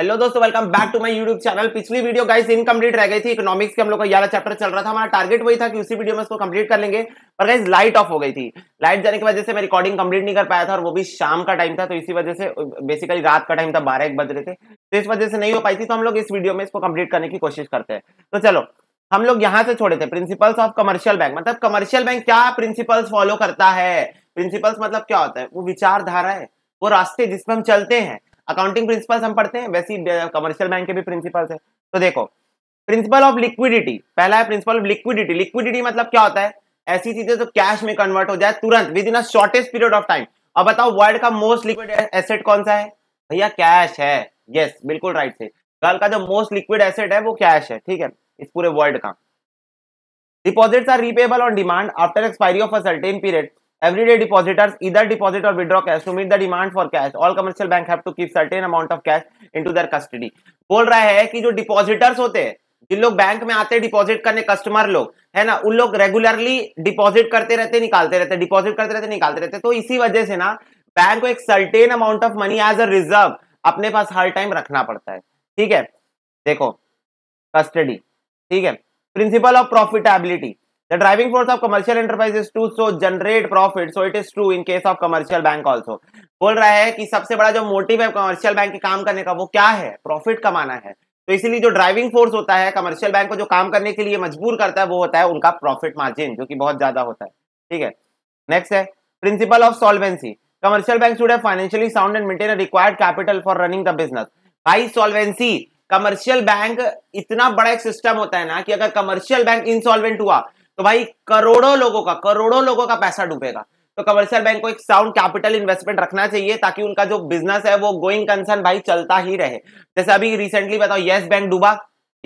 Hello दोस्तों welcome back to my YouTube channel पिछली video guys incomplete रह गई थी इकोनॉमिक्स के हम लोग का ग्यारह चैप्टर चल रहा था हमारा टारगेट वही था कि उसी वीडियो में इसको कंप्लीट कर लेंगे पर गाइस लाइट ऑफ हो गई थी लाइट जाने की वजह से मैं रिकॉर्डिंग कंप्लीट नहीं कर पाया था और वो भी शाम का टाइम था तो इसी वजह से बेसिकली रात का टाइम था बारह एक बज रहे थे तो इस वजह से नहीं हो पाई थी तो हम लोग इस वीडियो में इसको कंप्लीट करने की कोशिश करते हैं तो चलो हम लोग यहाँ से छोड़े थे प्रिंसिपल्स ऑफ कमर्शियल बैंक मतलब कमर्शियल बैंक क्या प्रिंसिपल्स फॉलो करता है प्रिंसिपल्स मतलब क्या होता है वो विचारधारा है वो रास्ते जिसमें हम चलते हैं अकाउंटिंग प्रिंसिपल्स हम पढ़ते हैं वैसे कमर्शियल बैंक के भी प्रिंसिपल्स है तो देखो प्रिंसिपल ऑफ लिक्विडिटी पहला है प्रिंसिपल ऑफ लिक्विडिटी लिक्विडिटी मतलब क्या होता है ऐसी चीजें जो कैश में कन्वर्ट हो जाए तुरंत within a shortest period of time अब बताओ वर्ल्ड का मोस्ट लिक्विड एसेट कौन सा है भैया कैश है यस yes, बिल्कुल राइट से गर्ल का जो मोस्ट लिक्विड एसेट है वो कैश है ठीक है इस पूरे वर्ल्ड का deposits are repayable on demand after expiry of a certain period everyday depositors either deposit or withdraw cash to meet the demand for cash all commercial bank have to keep certain amount of cash into their custody बोल रहा है कि जो depositors होते हैं जिन लोग bank में आते हैं डिपॉजिट करने कस्टमर लोग है ना उन लोग रेगुलरली डिपॉजिट करते रहते निकालते रहते डिपॉजिट करते रहते निकालते रहते तो इसी वजह से ना बैंक को एक certain amount of money as a reserve अपने पास हर टाइम रखना पड़ता है ठीक है देखो कस्टडी ठीक है principle of profitability the driving force of commercial enterprise is to so generate profit so it is true in case of commercial bank also बोल रहा है कि सबसे बड़ा जो मोटिव है कमर्शियल बैंक के काम करने का वो क्या है प्रॉफिट कमाना है तो इसीलिए जो ड्राइविंग फोर्स होता है कमर्शियल बैंक को जो काम करने के लिए मजबूर करता है वो होता है उनका प्रॉफिट मार्जिन जो कि बहुत ज्यादा होता है ठीक है नेक्स्ट है principle of solvency commercial bank should है financially sound and maintain required capital for running the business भाई सॉल्वेंसी कमर्शियल बैंक इतना बड़ा एक सिस्टम होता है ना कि अगर कमर्शियल बैंक इंसॉल्वेंट हुआ तो भाई करोड़ों लोगों का करोड़ों लोगों का पैसा डूबेगा तो कमर्शियल बैंक को एक साउंड कैपिटल इन्वेस्टमेंट रखना चाहिए ताकि उनका जो बिजनेस है वो गोइंग कंसर्न भाई चलता ही रहे जैसे अभी रिसेंटली बताओ येस बैंक डूबा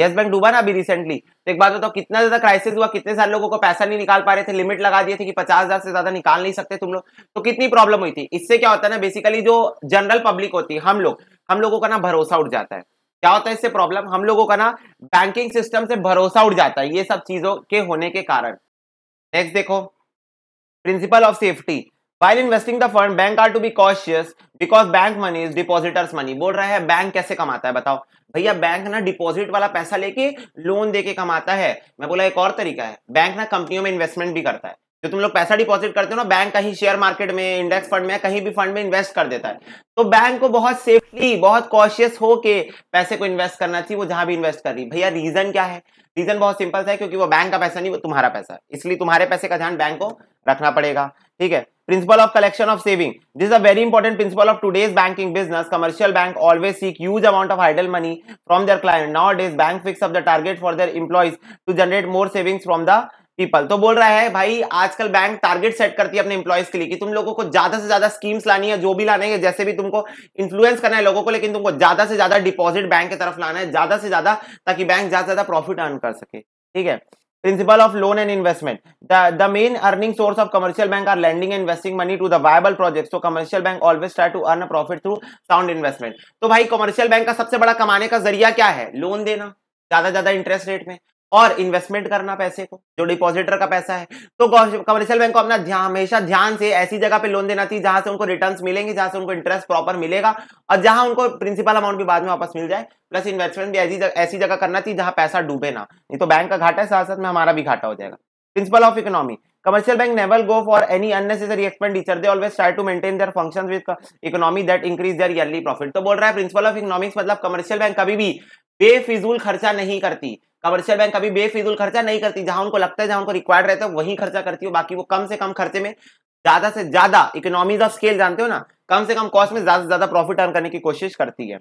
यस बैंक डूबा ना अभी रिसेंटली तो एक बात बताओ कितना ज्यादा क्राइसिस हुआ कितने सारे लोगों को पैसा नहीं निकाल पा रहे थे लिमिट लगा दिए थे कि पचास हजार से ज्यादा निकाल नहीं सकते तुम लोग तो कितनी प्रॉब्लम हुई थी इससे क्या होता है ना बेसिकली जो जनरल पब्लिक होती है हम लोग हम लोगों का ना भरोसा उठ जाता है क्या होता है इससे प्रॉब्लम हम लोगों का ना बैंकिंग सिस्टम से भरोसा उठ जाता है ये सब चीजों के होने के कारण नेक्स्ट देखो principle of safety while investing the fund bank are to be cautious because bank money is depositors money बोल रहा है बैंक कैसे कमाता है बताओ भैया बैंक ना डिपॉजिट वाला पैसा लेके लोन देके कमाता है मैं बोला एक और तरीका है बैंक ना कंपनियों में इन्वेस्टमेंट भी करता है जो तुम लोग पैसा डिपॉजिट करते हो ना बैंक कहीं शेयर मार्केट में इंडेक्स फंड में कहीं भी फंड में इन्वेस्ट कर देता है तो बैंक को बहुत सेफली बहुत कॉशियस होके पैसे को इन्वेस्ट करना चाहिए वो जहां भी इन्वेस्ट कर रही भैया रीजन क्या है रीजन बहुत सिंपल है क्योंकि वो बैंक का पैसा नहीं वो तुम्हारा पैसा इसलिए तुम्हारे पैसे का ध्यान बैंक को रखना पड़ेगा ठीक है principle of collection of saving this a very important principle of today's banking business commercial bank always seek use amount of idle money from their client nowadays bank fix up the target for their employees to generate more savings from the people तो बोल रहा है भाई आजकल bank target set करती है अपने employees के लिए कि तुम लोगों को ज्यादा से ज्यादा स्कीम्स लानी है जो भी लाने हैं जैसे भी तुमको इन्फ्लुएंस करना है लोगों को लेकिन तुमको ज्यादा से ज्यादा डिपॉजिट बैंक की तरफ लाना है ज्यादा से ज्यादा ताकि बैंक ज्यादा से ज्यादा प्रॉफिट अर्न कर सके ठीक है principle of loan and investment the main earning source of commercial bank are lending investing money to the viable project so commercial bank always try to earn profit through sound investment तो भाई commercial bank का सबसे बड़ा कमाने का जरिया क्या है लोन देना ज्यादा ज्यादा इंटरेस्ट रेट में और इन्वेस्टमेंट करना पैसे को जो डिपॉजिटर का पैसा है तो कमर्शियल बैंक को अपना ध्यान हमेशा ध्यान से ऐसी जगह पे लोन देना चाहिए जहां से उनको रिटर्न्स मिलेंगे जहां से उनको इंटरेस्ट प्रॉपर मिलेगा और जहां उनको प्रिंसिपल अमाउंट भी बाद में वापस मिल जाए प्लस इन्वेस्टमेंट भी ऐसी ऐसी जगह करना चाहिए जहां पैसा डूबे ना नहीं तो बैंक का घाटा है साथ साथ में हमारा भी घाटा हो जाएगा principle of economy commercial bank never go for any unnecessary expenditure they always try to maintain their functions with economy that increase their yearly profit तो बोल रहा है प्रिंसिपल ऑफ इकोनॉमिक्स मतलब कमर्शियल बैंक कभी भी बेफिजूल खर्चा नहीं करती कमर्शियल बैंक कभी बेफिजूल खर्चा नहीं करती जहां उनको लगता है जहां उनको रिक्वायर्ड रहता है वही खर्चा करती हो बाकी वो कम से कम खर्चे में ज्यादा से ज्यादा इकोनॉमीज ऑफ स्केल जानते हो ना कम से कम कॉस्ट में ज्यादा से ज्यादा प्रॉफिट अर्न करने की कोशिश करती है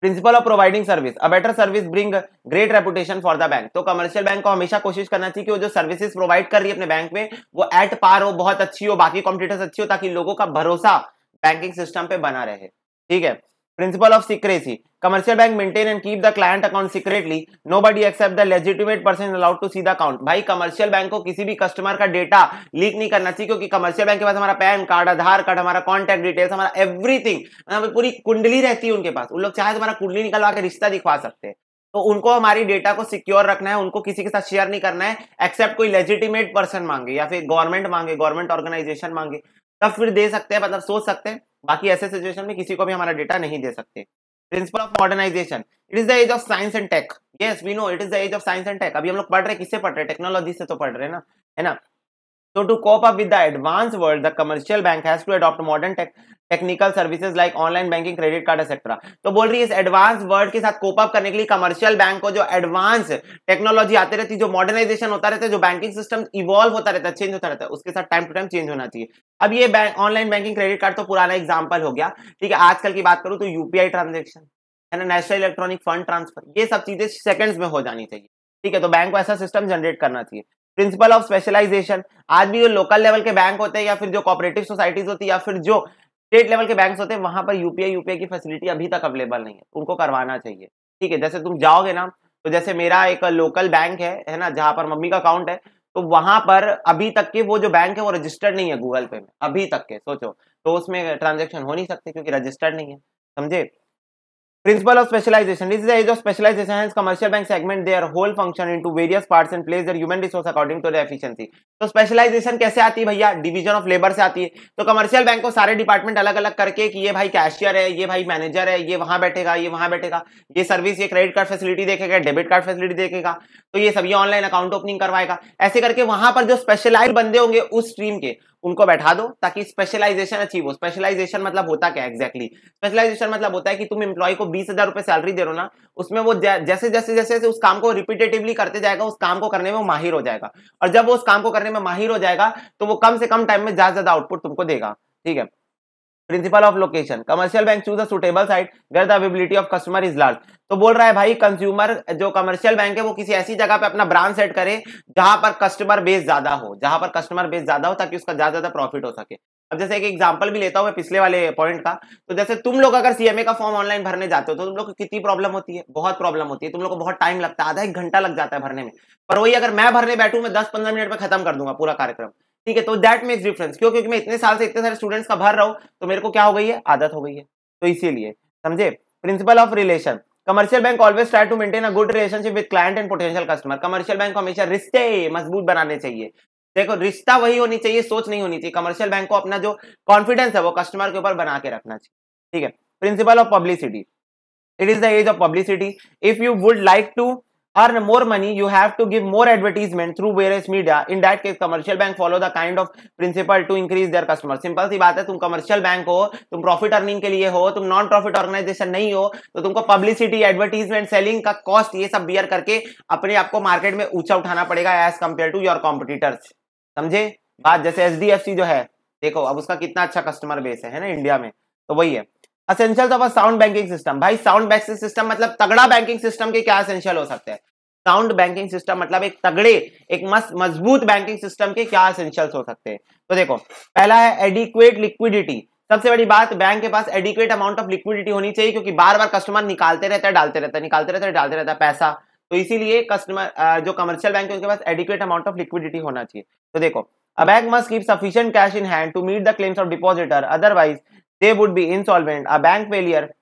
principle of providing service a better service bring great reputation for the bank तो कमर्शियल बैंक को हमेशा कोशिश करना चाहिए कि वो जो सर्विसेज प्रोवाइड कर रही है अपने बैंक में वो एट पार हो बहुत अच्छी हो बाकी कॉम्पिटिटर्स अच्छी हो ताकि लोगों का भरोसा बैंकिंग सिस्टम पे बना रहे ठीक है of of commercial bank maintain and keep the client account secretly nobody except the legitimate person allowed to see the account भाई कमर्शियल बैंक को किसी भी कस्टमर का डेटा लीक नहीं करना चाहिए क्योंकि कमर्शियल बैंक के पास हमारा पैन कार्ड आधार कार्ड हमारा कॉन्टैक्ट डिटेल्स हमारा एवरीथिंग पूरी कुंडली रहती है उनके पास उन लोग चाहे तो हमारा कुंडली निकलवा के रिश्ता दिखवा सकते हैं तो उनको हमारी डेटा को सिक्योर रखना है उनको किसी के साथ शेयर नहीं करना है एक्सेप्ट कोई लेजिटिमेट पर्सन मांगे या फिर गवर्नमेंट मांगे गवर्नमेंट ऑर्गेनाइजेशन मांगे तब फिर दे सकते हैं मतलब सोच सकते हैं बाकी ऐसे सिचुएशन में किसी को भी हमारा डेटा नहीं दे सकते principle of modernisation it is the age of science and tech yes we know it is the age of science and tech अभी हम लोग पढ़ रहे किससे पढ़ रहे टेक्नोलॉजी से तो पढ़ रहे ना है ना So to cope up with the advanced world, the commercial bank has to adopt modern tech technical services like online banking credit card etcetera तो बोल रही है इस एडवांस वर्ल्ड के साथ कोप अप करने के लिए कमर्शियल बैंक को जो एडवांस टेक्नोलॉजी आती रहती है जो मॉडर्नाइजेशन होता रहता है जो बैंकिंग सिस्टम इवॉल्व होता रहता है चेंज होता रहता है उसके साथ टाइम टू टाइम चेंज होना चाहिए अब ये ऑनलाइन बैंकिंग क्रेडिट कार्ड तो पुराना एग्जाम्पल हो गया ठीक है आजकल की बात करूँ तो यूपीआई ट्रांजेक्शन है ना नेशनल इलेक्ट्रॉनिक फंड ट्रांसफर ये सब चीजें सेकंड में हो जानी चाहिए ठीक है तो बैंक को ऐसा सिस्टम जनरेट करना चाहिए प्रिंसिपल ऑफ स्पेशलाइजेशन आज भी जो लोकल लेवल के बैंक होते हैं या फिर जो कॉपरेटिव सोसाइटीज होती है या फिर जो स्टेट लेवल के बैंक होते हैं वहां पर यूपीआई यूपीआई की फैसिलिटी अभी तक अवेलेबल नहीं है उनको करवाना चाहिए ठीक है जैसे तुम जाओगे ना तो जैसे मेरा एक लोकल बैंक है है ना जहां पर मम्मी का अकाउंट है तो वहां पर अभी तक के वो जो बैंक है वो रजिस्टर्ड नहीं है गूगल पे में अभी तक के सोचो तो उसमें ट्रांजेक्शन हो नहीं सकते क्योंकि रजिस्टर्ड नहीं है समझे Principle of specialization. This is the age of specialization. Hence, commercial banks segment their whole function into various parts and place their human resource according to their efficiency. तो specialization कैसे आती है भैया Division of labor से आती है तो commercial bank को सारे department अलग अलग करके कि ये भाई cashier है ये भाई manager है ये वहां बैठेगा ये वहां बैठेगा ये सर्विस ये क्रेडिट कार्ड फैसिलिटी देखेगा डेबिट कार्ड फैसिलिटी देखेगा तो ये सभी ऑनलाइन अकाउंट ओपनिंग करवाएगा ऐसे करके वहां पर जो स्पेशलाइज बंदे होंगे उस स्ट्रीम के उनको बैठा दो ताकि स्पेशलाइजेशन अचीव हो स्पेशलाइजेशन मतलब होता क्या एक्जैक्टली exactly? स्पेशलाइजेशन मतलब होता है कि तुम इंप्लॉय को बीस हजार रुपए सैलरी दे रहे हो ना उसमें वो जैसे जैसे जैसे उस काम को रिपीटेटिवली करते जाएगा उस काम को करने में माहिर हो जाएगा और जब वो उस काम को करने में माहिर हो जाएगा तो वो कम से कम टाइम में ज्यादा ज्यादा आउटपुट तुमको देगा ठीक है principle of location commercial bank choose a suitable site where the availability of customer is large तो बोल रहा है भाई कंज्यूमर जो कमर्शियल बैंक है वो किसी ऐसी जगह पे अपना ब्रांच सेट करे जहां पर कस्टमर बेस ज्यादा हो जहां पर कस्टमर बेस ज्यादा हो ताकि उसका ज्यादा ज्यादा प्रॉफिट हो सके अब जैसे एक एग्जांपल भी लेता हूँ मैं पिछले वाले पॉइंट का तो जैसे तुम लोग अगर सीएमए का फॉर्म ऑनलाइन भरने जाते हो तो तुम लोग को कितनी प्रॉब्लम होती है बहुत प्रॉब्लम होती है तुम लोग को बहुत टाइम लगता है आधा एक घंटा लग जाता है भरने में पर वही अगर मैं भरने बैठू मैं दस पंद्रह मिनट में खत्म कर दूंगा पूरा कार्यक्रम ठीक है तो दैट मेक्स डिफरेंस क्यों क्योंकि मैं इतने साल से इतने सारे स्टूडेंट्स का भर रहा हूँ तो मेरे को क्या हो गई है आदत हो गई है तो इसीलिए समझे principle of relation commercial bank always try to maintain a good relationship with client and potential customer commercial bank को हमेशा रिश्ते मजबूत बनाने चाहिए देखो रिश्ता वही होनी चाहिए सोच नहीं होनी चाहिए कमर्शियल बैंक को अपना जो कॉन्फिडेंस है वो कस्टमर के ऊपर बना के रखना चाहिए ठीक है principle of publicity it is the age of publicity if you would like to earn more money, you have to give more advertisement through various media. In that case, commercial bank follow the kind of principle to increase their customers. Simple सी बात है तुम commercial bank हो तुम profit earning के लिए हो तुम नॉन प्रॉफिट ऑर्गेनाइजेशन नहीं हो तो तुमको पब्लिसिटी एडवर्टीजमेंट सेलिंग का कॉस्ट ये सब बियर करके अपने आपको मार्केट में ऊंचा उठाना पड़ेगा as compare to your competitors समझे बात जैसे एच जो है देखो अब उसका कितना अच्छा कस्टमर बेस है, है ना इंडिया में तो वही है essential of a sound banking system भाई साउंड बैंकिंग सिस्टम मतलब तगड़ा बैंकिंग सिस्टम के क्या असेंशियल हो सकते हैं साउंड बैंकिंग सिस्टम मतलब एक तगड़े एक मस्त मजबूत बैंकिंग सिस्टम के क्या असेंशियल्स हो सकते हैं तो देखो पहला है एडिक्वेट लिक्विडिटी सबसे बड़ी बात बैंक के पास एडिक्वेट अमाउंट ऑफ लिक्विडिटी होनी चाहिए क्योंकि बार बार कस्टमर निकालते रहता है डालते रहता है निकालते रहता है डालते रहता है पैसा तो इसीलिए कस्टमर जो कमर्शियल बैंक है उनके पास एडिक्वेट अमाउंट ऑफ लिक्विडिटी होना चाहिए तो देखो a bank must keep sufficient cash in hand to meet the claims of depositor otherwise they would be insolvent. A bank failure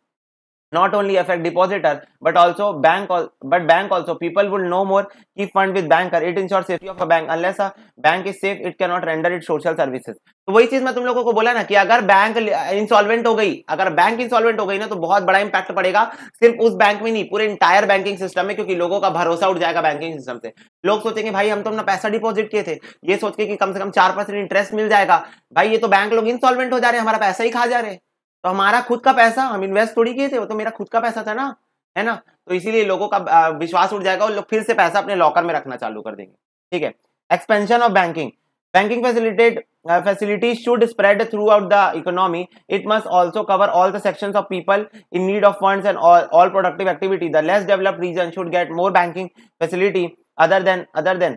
not only affect depositor but also bank but bank also people will know more keep fund with banker it ensures safety of a bank unless a bank is safe it cannot render its social services तो वही चीज मैं तुम लोगों को बोला ना कि अगर बैंक इंसॉल्वेंट हो गई अगर बैंक इंसॉल्वेंट हो गई ना तो बहुत बड़ा इंपैक्ट पड़ेगा सिर्फ उस बैंक में नहीं पूरे इंटायर बैंकिंग सिस्टम में क्योंकि लोगों का भरोसा उठ जाएगा बैंकिंग सिस्टम से लोग सोचेंगे भाई हम तो अपना पैसा डिपॉजिट किए थे ये सोच के कि कम से कम चार परसेंट इंटरेस्ट मिल जाएगा भाई ये तो बैंक लोग इंसॉल्वेंट हो जा रहे हैं हमारा पैसा ही खा जा रहे हैं तो हमारा खुद का पैसा हम इन्वेस्ट थोड़ी किए थे वो तो मेरा खुद का पैसा था ना है ना तो इसीलिए लोगों का विश्वास उठ जाएगा और लोग फिर से पैसा अपने लॉकर में रखना चालू कर देंगे ठीक है expansion of banking banking facilitated facilities should spread throughout the economy it must also cover all the section of people in need of fund and all productive activity the less developed region should get more banking facility other than other than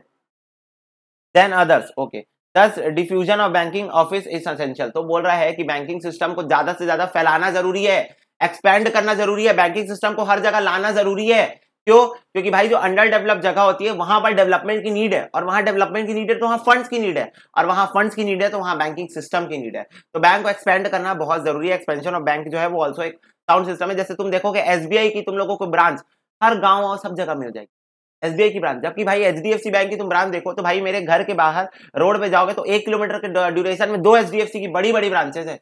than others okay this diffusion of banking office is essential तो बोल रहा है कि banking system को ज्यादा से ज्यादा फैलाना जरूरी है एक्सपेंड करना जरूरी है बैंकिंग सिस्टम को हर जगह लाना जरूरी है क्यों क्योंकि भाई जो अंडर डेवलप जगह होती है वहां पर डेवलपमेंट की नीड है और वहां डेवलपमेंट की नीड है तो वहां फंड्स की नीड है और वहां फंड्स की नीड है तो वहां बैंकिंग सिस्टम की नीड है तो बैंक को एक्सपेंड करना बहुत जरूरी है एक्सपेंशन ऑफ बैंक जो है वो ऑल्सो एक साउंड सिस्टम है जैसे तुम देखोगे एसबीआई की तुम लोगों को ब्रांच हर गाँव और सब जगह मिल जाएगी एसबीआई की ब्रांच जबकि भाई एचडीएफसी बैंक की तुम ब्रांच देखो तो भाई मेरे घर के बाहर रोड पे जाओगे तो एक किलोमीटर के ड्यूरेशन में दो एचडीएफसी की बड़ी बड़ी ब्रांचेस है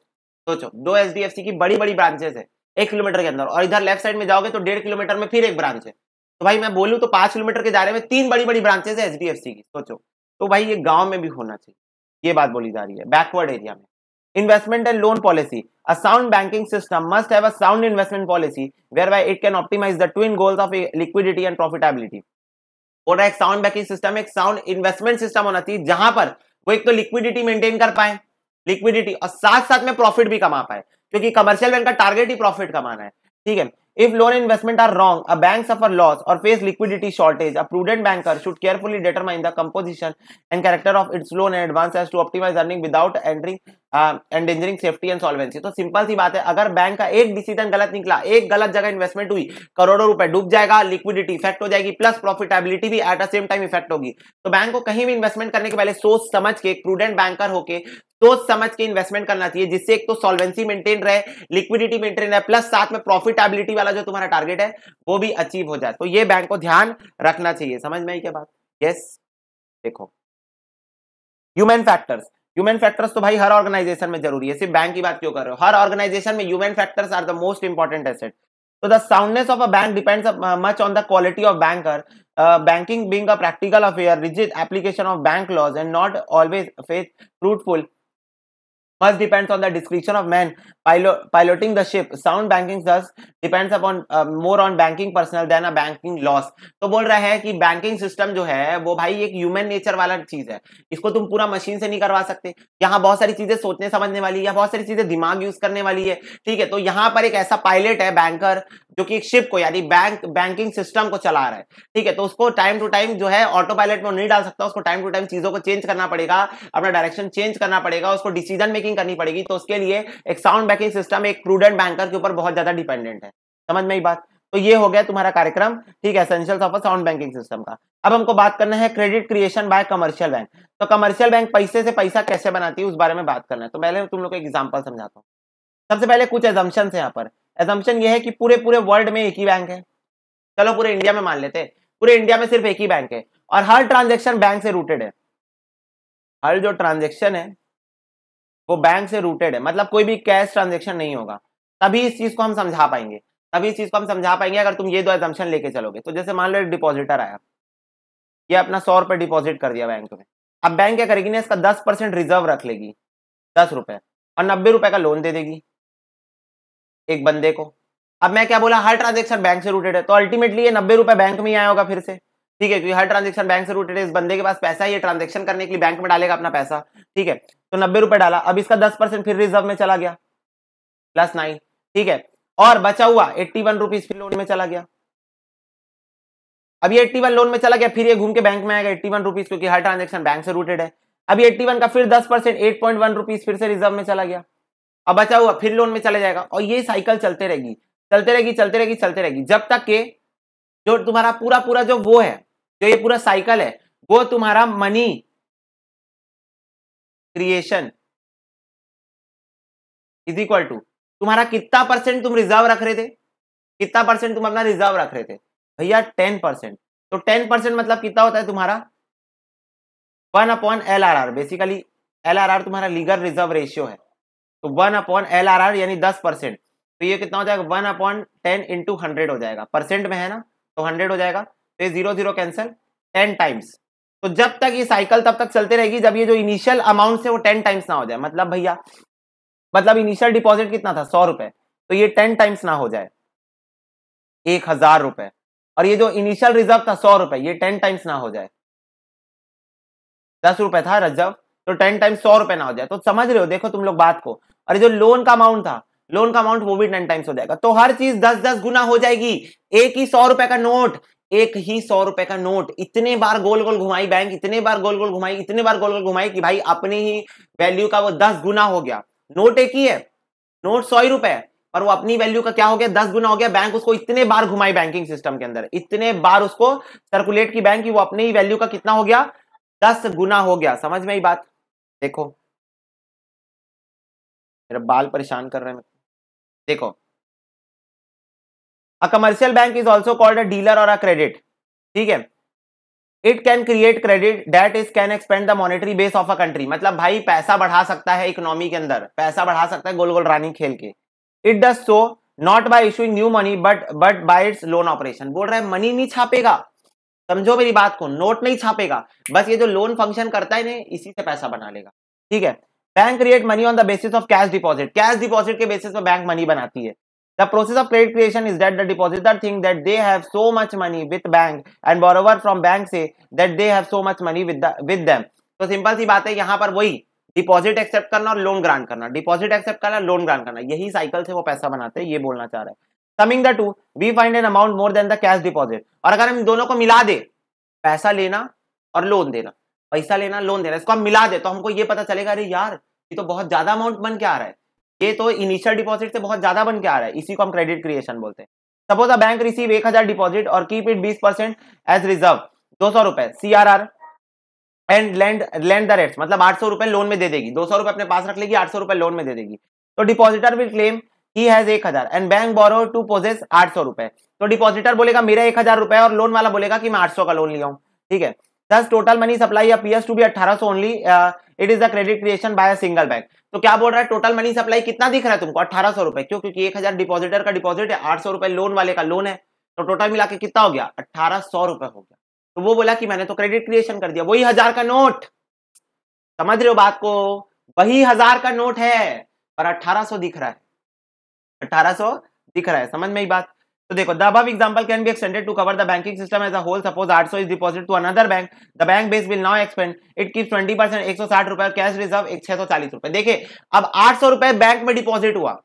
सोचो दो एचडीएफसी की बड़ी बड़ी ब्रांचेस है एक किलोमीटर के अंदर और इधर लेफ्ट साइड में जाओगे तो डेढ़ किलोमीटर में फिर एक ब्रांच है तो भाई मैं बोलूँ तो पांच किलोमीटर के दायरे में तीन बड़ी बड़ी ब्रांचेस है एच की सोचो तो भाई ये गाँव में भी होना चाहिए ये बात बोली जा रही है बैकवर्ड एरिया में and loan policy a sound banking system must must have sound investment policy policy by it can optimise the twin goals of liquidity and profitability और एक साउंड बैकिंग सिस्टम एक साउंड इन्वेस्टमेंट सिस्टम होना चाहिए जहां पर वो एक तो लिक्विडिटी मेंटेन कर पाए लिक्विडिटी और साथ साथ में प्रॉफिट भी कमा पाए क्योंकि कमर्शियल बैंक का टारगेट ही प्रॉफिट कमाना है ठीक है If loan investment are wrong, a bank suffer loss or face liquidity shortage, a prudent banker should carefully determine the composition and character of its loan in advance as to optimize earning without entering endangering safety and solvency तो simple सी बात है अगर bank का एक decision गलत निकला एक गलत जगह इन्वेस्टमेंट हुई करोड़ों रुपए डूब जाएगा लिक्विडिटी इफेक्ट हो जाएगी प्लस प्रॉफिटेबिलिटी भी at the same time effect होगी तो बैंक को कहीं भी इन्वेस्टमेंट करने के पहले सोच समझ के प्रूडेंट बैंकर होकर सोच समझ के इन्वेस्टमेंट करना चाहिए जिससे एक तो सॉल्वेंसी मेंटेन रहे लिक्विडिटी मेंटेन रहे प्लस साथ में प्रॉफिटेबिलिटी वाला जो तुम्हारा टारगेट है वो भी अचीव हो जाए तो ये बैंक को ध्यान रखना चाहिए समझ में आई क्या बात यस देखो ह्यूमन फैक्टर्स ह्यूमन फैक्टर्स तो भाई हर ऑर्गेनाइजेशन में जरूरी है सिर्फ बैंक की बात क्यों कर रहे हो हर ऑर्गेनाइजेशन में human factors are the most important asset तो the soundness of a bank depends much on the quality of banker banking being a practical affair rigid application of bank laws and not always faith fruitful First depends on the description of man pilot, piloting the ship. Sound banking thus depends upon uh, more on banking personnel than a banking loss. तो बोल रहा है कि banking system जो है वो भाई एक human nature वाला चीज है इसको तुम पूरा मशीन से नहीं करवा सकते यहाँ बहुत सारी चीजें सोचने समझने वाली है बहुत सारी चीजें दिमाग यूज करने वाली है ठीक है तो यहाँ पर एक ऐसा पायलट है बैंकर जो कि एक शिप को यानी बैंक बैंकिंग सिस्टम को चला रहा है ठीक है तो उसको टाइम टू टाइम जो है ऑटो पायलट में नहीं डाल सकता उसको टाइम टू टाइम चीजों को चेंज करना पड़ेगा अपना डायरेक्शन चेंज करना पड़ेगा उसको डिसीजन मेकिंग बैकिंग करनी पड़ेगी तो उसके लिए एक साउंड बैकिंग सिस्टम एक प्रूडेंट बैंकर के ऊपर बहुत ज्यादा डिपेंडेंट है समझ में ही बात तो ये हो गया तुम्हारा कार्यक्रम ठीक है essentials of a sound banking system का अब हमको बात करना है credit creation by commercial bank तो कमर्शियल बैंक पैसे से पैसा कैसे बनाती है उस बारे में बात करना है तो पहले तुम लोग को एग्जाम्पल समझाता हूँ सबसे पहले कुछ एजम्पन है यहाँ पर एजम्पन ये है कि पूरे पूरे वर्ल्ड में एक ही बैंक है चलो पूरे इंडिया में मान लेते पूरे इंडिया में सिर्फ एक ही बैंक है और हर ट्रांजेक्शन बैंक से रूटेड है हर जो ट्रांजेक्शन है वो बैंक से रूटेड है मतलब कोई भी कैश ट्रांजेक्शन नहीं होगा तभी इस चीज को हम समझा पाएंगे तभी इस चीज को हम समझा पाएंगे अगर तुम ये दो एजम्पन लेके चलोगे तो जैसे मान लो एक डिपोजिटर आया ये अपना सौ रुपए डिपॉजिट कर दिया बैंक में अब बैंक क्या करेगी ना इसका दस परसेंट रिजर्व रख लेगी दस रुपए और नब्बे रुपए का लोन दे देगी एक बंदे को अब मैं क्या बोला हर ट्रांजेक्शन बैंक से रूटेड है तो अल्टीमेटली ये नब्बे रुपये बैंक में ही आया होगा फिर से ठीक है क्योंकि हर ट्रांजेक्शन बैंक से रूटेड है इस बंदे के पास पैसा है ये ट्रांजेक्शन करने के लिए बैंक में डालेगा अपना पैसा ठीक है तो नब्बे रुपए डाला अब इसका दस परसेंट फिर रिजर्व में चला गया प्लस नाइन ठीक है और बचा हुआ एट्टी वन रुपीज फिर लोन में चला गया अभी एट्टी वन लोन में चला गया फिर ये घूम के बैंक में आएगा एट्टी वन रुपीज क्योंकि हर ट्रांजेक्शन बैंक से रूटेड है अभी एट्टी वन का फिर दस percent eight point one rupees फिर से रिजर्व में चला गया अब बचा हुआ फिर लोन में चला जाएगा और ये साइकिल चलते रहेगी चलते रहेगी चलते रहेगी चलते रहेगी जब तक के जो तुम्हारा पूरा पूरा जो वो है जो ये पूरा साइकिल है वो तुम्हारा money creation is equal to तुम्हारा कितना परसेंट तुम रिजर्व रख रहे थे कितना परसेंट तुम अपना रिजर्व रख रहे थे भैया टेन परसेंट तो टेन परसेंट मतलब कितना होता है तुम्हारा one upon L R R basically L R R तुम्हारा लीगल रिजर्व रेशियो है तो one upon L R R यानी दस परसेंट तो ये कितना हो जाएगा one upon ten into hundred हो जाएगा परसेंट में है ना तो हंड्रेड हो जाएगा तो zero zero cancel ten times तो जब तक ये साइकिल तब तक चलते रहेगी जब ये जो इनिशियल अमाउंट है वो टेन टाइम्स ना हो जाए मतलब भैया मतलब इनिशियल डिपॉजिट कितना था सौ रुपए तो ये टेन टाइम्स ना हो जाए एक हजार रुपए और ये जो इनिशियल रिजर्व था सौ रुपए ये टेन टाइम्स ना हो जाए दस रुपए था रिजर्व तो टेन टाइम्स सौ रुपए ना हो जाए तो समझ रहे हो देखो तुम लोग बात को और ये जो लोन का अमाउंट था लोन का अमाउंट वो भी टेन टाइम्स हो जाएगा तो हर चीज दस दस गुना हो जाएगी एक ही सौ रुपए का नोट एक ही सौ रुपए का नोट इतने बार गोल गोल घुमाई बैंक इतने बार गोल गोल घुमाई इतने बार गोल गोल घुमाई कि भाई अपने ही वैल्यू का वो दस गुना हो गया नोट एक ही है नोट सौ रुपए है पर वो अपनी वैल्यू का क्या हो गया दस गुना हो गया बैंक उसको इतने बार घुमाई बैंकिंग सिस्टम के अंदर इतने बार उसको सर्कुलेट की बैंक की वो अपने ही वैल्यू का कितना हो गया दस गुना हो गया समझ में ही बात देखो मेरा बाल परेशान कर रहे हैं देखो a commercial bank is also called a dealer और अ क्रेडिट ठीक है it can create credit debt is can expand the monetary base of a country मतलब भाई पैसा बढ़ा सकता है इकोनॉमी के अंदर पैसा बढ़ा सकता है गोल गोल रानी खेल के it does so not by issuing new money but but by its loan operation बोल रहा है मनी नहीं छापेगा समझो मेरी बात को नोट नहीं छापेगा बस ये जो लोन फंक्शन करता है ना इसी से पैसा बना लेगा ठीक है bank create money on the basis of cash deposit cash deposit के बेसिस पर बैंक मनी बनाती है The process of credit creation is that the depositor think that they have so much money with bank and borrower from bank say that they have so much money with with with them. तो simple सी बात है यहाँ पर वही deposit accept करना और loan grant करना डिपॉजिट एक्सेप्ट करना लोन ग्रांट करना यही साइकिल से वो पैसा बनाते हैं ये बोलना चाह रहे है summing the two we find an amount more than the cash deposit और अगर हम दोनों को मिला दे पैसा लेना और लोन देना पैसा लेना लोन देना इसको हम मिला दे तो हमको ये पता चलेगा अरे यार ये तो बहुत ज्यादा अमाउंट बन के आ रहा है ये तो इनिशियल डिपॉजिट से बहुत ज्यादा बन के आ रहा है इसी को हम क्रेडिट क्रिएशन बोलते हैं सपोज अ बैंक रिसीव एक हजार डिपॉजिट और कीप इट बीस परसेंट एज रिजर्व दो सौ रुपए C R R and lend lend the rates मतलब आठ सौ रुपए लोन में दे देगी दो सौ रुपए अपने पास रख लेगी आठ सौ रुपए लोन में दे देगी तो depositor will claim he has एक हजार and bank borrow to possess आठ सौ रुपए तो डिपॉजिटर बोलेगा मेरा एक हजार रुपए और लोन वाला बोलेगा कि मैं आठ सौ का लोन लिया हूँ ठीक है दस total money supply appears to be 1800 only it is the credit creation by a single bank तो क्या बोल रहा है टोटल मनी सप्लाई कितना दिख रहा है तुमको अठारह सौ रुपए क्यों क्योंकि एक हजार डिपोजिटर का डिपॉजिट है आठ सौ रुपए लोन वाले का लोन है तो टोटल मिला के कितना हो गया अट्ठारह सौ रुपए हो गया तो वो बोला कि मैंने तो क्रेडिट क्रिएशन कर दिया वही हजार का नोट समझ रहे हो बात को वही हजार का नोट है पर अट्ठारह दिख रहा है अट्ठारह दिख रहा है समझ में ही बात तो देखो दबाव example can be extended to cover the banking system as as a whole. Suppose 800 is deposited to another bank. The bank base will now expand. It keeps 20 percent एक सौ साठ रुपए कैश रिजर्व एक छह सौ चालीस रुपए देखिए अब आठ सौ रुपए बैंक में डिपॉजिट हुआ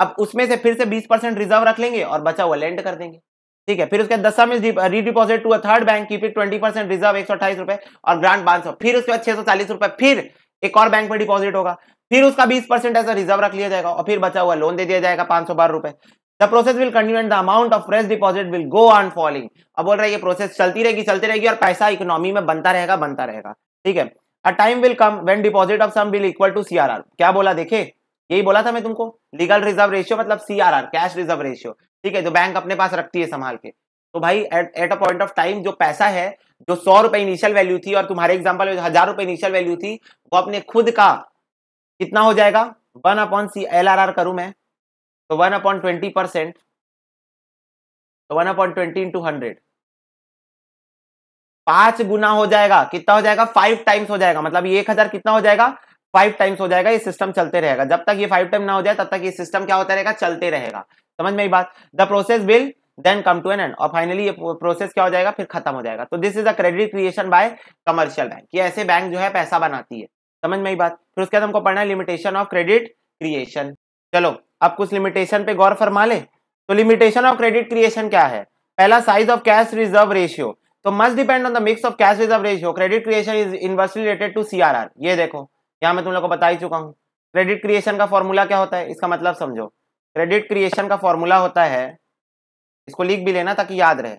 अब उसमें से फिर से बीस परसेंट रिजर्व रख लेंगे और बचा हुआ लेंड कर देंगे ठीक है फिर उसके दसा में redeposit to third bank keep it twenty percent reserve एक सौ अट्ठाईस रुपए और ग्रांट पांच सौ फिर उसके बाद छह सौ चालीस रुपए फिर एक और बैंक में डिपॉजिट होगा फिर उसका बीस परसेंट ऐसा रिजर्व रख लिया जाएगा और फिर बचा हुआ लोन दे दिया जाएगा पांच सौ बारह रुपए the process will continue and the amount of fresh deposit will go on falling अब बोल रहा है ये प्रोसेस चलती रहेगी चलती रहेगी और पैसा इकोनॉमी में बनता रहेगा बनता रहेगा ठीक है a time will come when deposit of sum will equal to CRR क्या बोला देखे यही बोला था मैं तुमको लीगल रिजर्व रेशियो मतलब सीआरआर कैश रिजर्व रेशियो ठीक है जो बैंक अपने पास रखती है संभाल के तो भाई at a point of time जो पैसा है जो सौ रुपए इनिशियल वैल्यू थी और तुम्हारे एग्जाम्पल में हजार रुपए इनिशियल वैल्यू थी वो अपने खुद का कितना हो जाएगा one upon C L R R करूं मैं तो वन अपॉइंट ट्वेंटी परसेंट तो one upon twenty into hundred पांच गुना हो जाएगा कितना हो जाएगा फाइव टाइम्स हो जाएगा मतलब एक हजार कितना हो जाएगा फाइव टाइम्स हो जाएगा ये सिस्टम चलते रहेगा जब तक ये फाइव टाइम ना हो जाए तब तक ये सिस्टम क्या होता रहेगा चलते रहेगा समझ में बात the process will then come to an end और फाइनली ये प्रोसेस क्या हो जाएगा फिर खत्म हो जाएगा तो this is a credit creation by commercial bank ये ऐसे बैंक जो है पैसा बनाती है समझ में ही बात फिर उसके बाद हमको पढ़ना है लिमिटेशन ऑफ क्रेडिट क्रिएशन चलो आप कुछ लिमिटेशन पे गौर फरमा ले तो लिमिटेशन ऑफ क्रेडिट क्रिएशन क्या है पहला size of cash reserve ratio तो must depend on the mix of cash reserve ratio credit creation is inversely related to C ये देखो यहाँ मैं तुम लोग को बता ही चुका हूँ क्रेडिट क्रिएशन का फॉर्मूला क्या होता है इसका मतलब समझो क्रेडिट क्रिएशन का फॉर्मूला होता है इसको लिख भी लेना ताकि याद रहे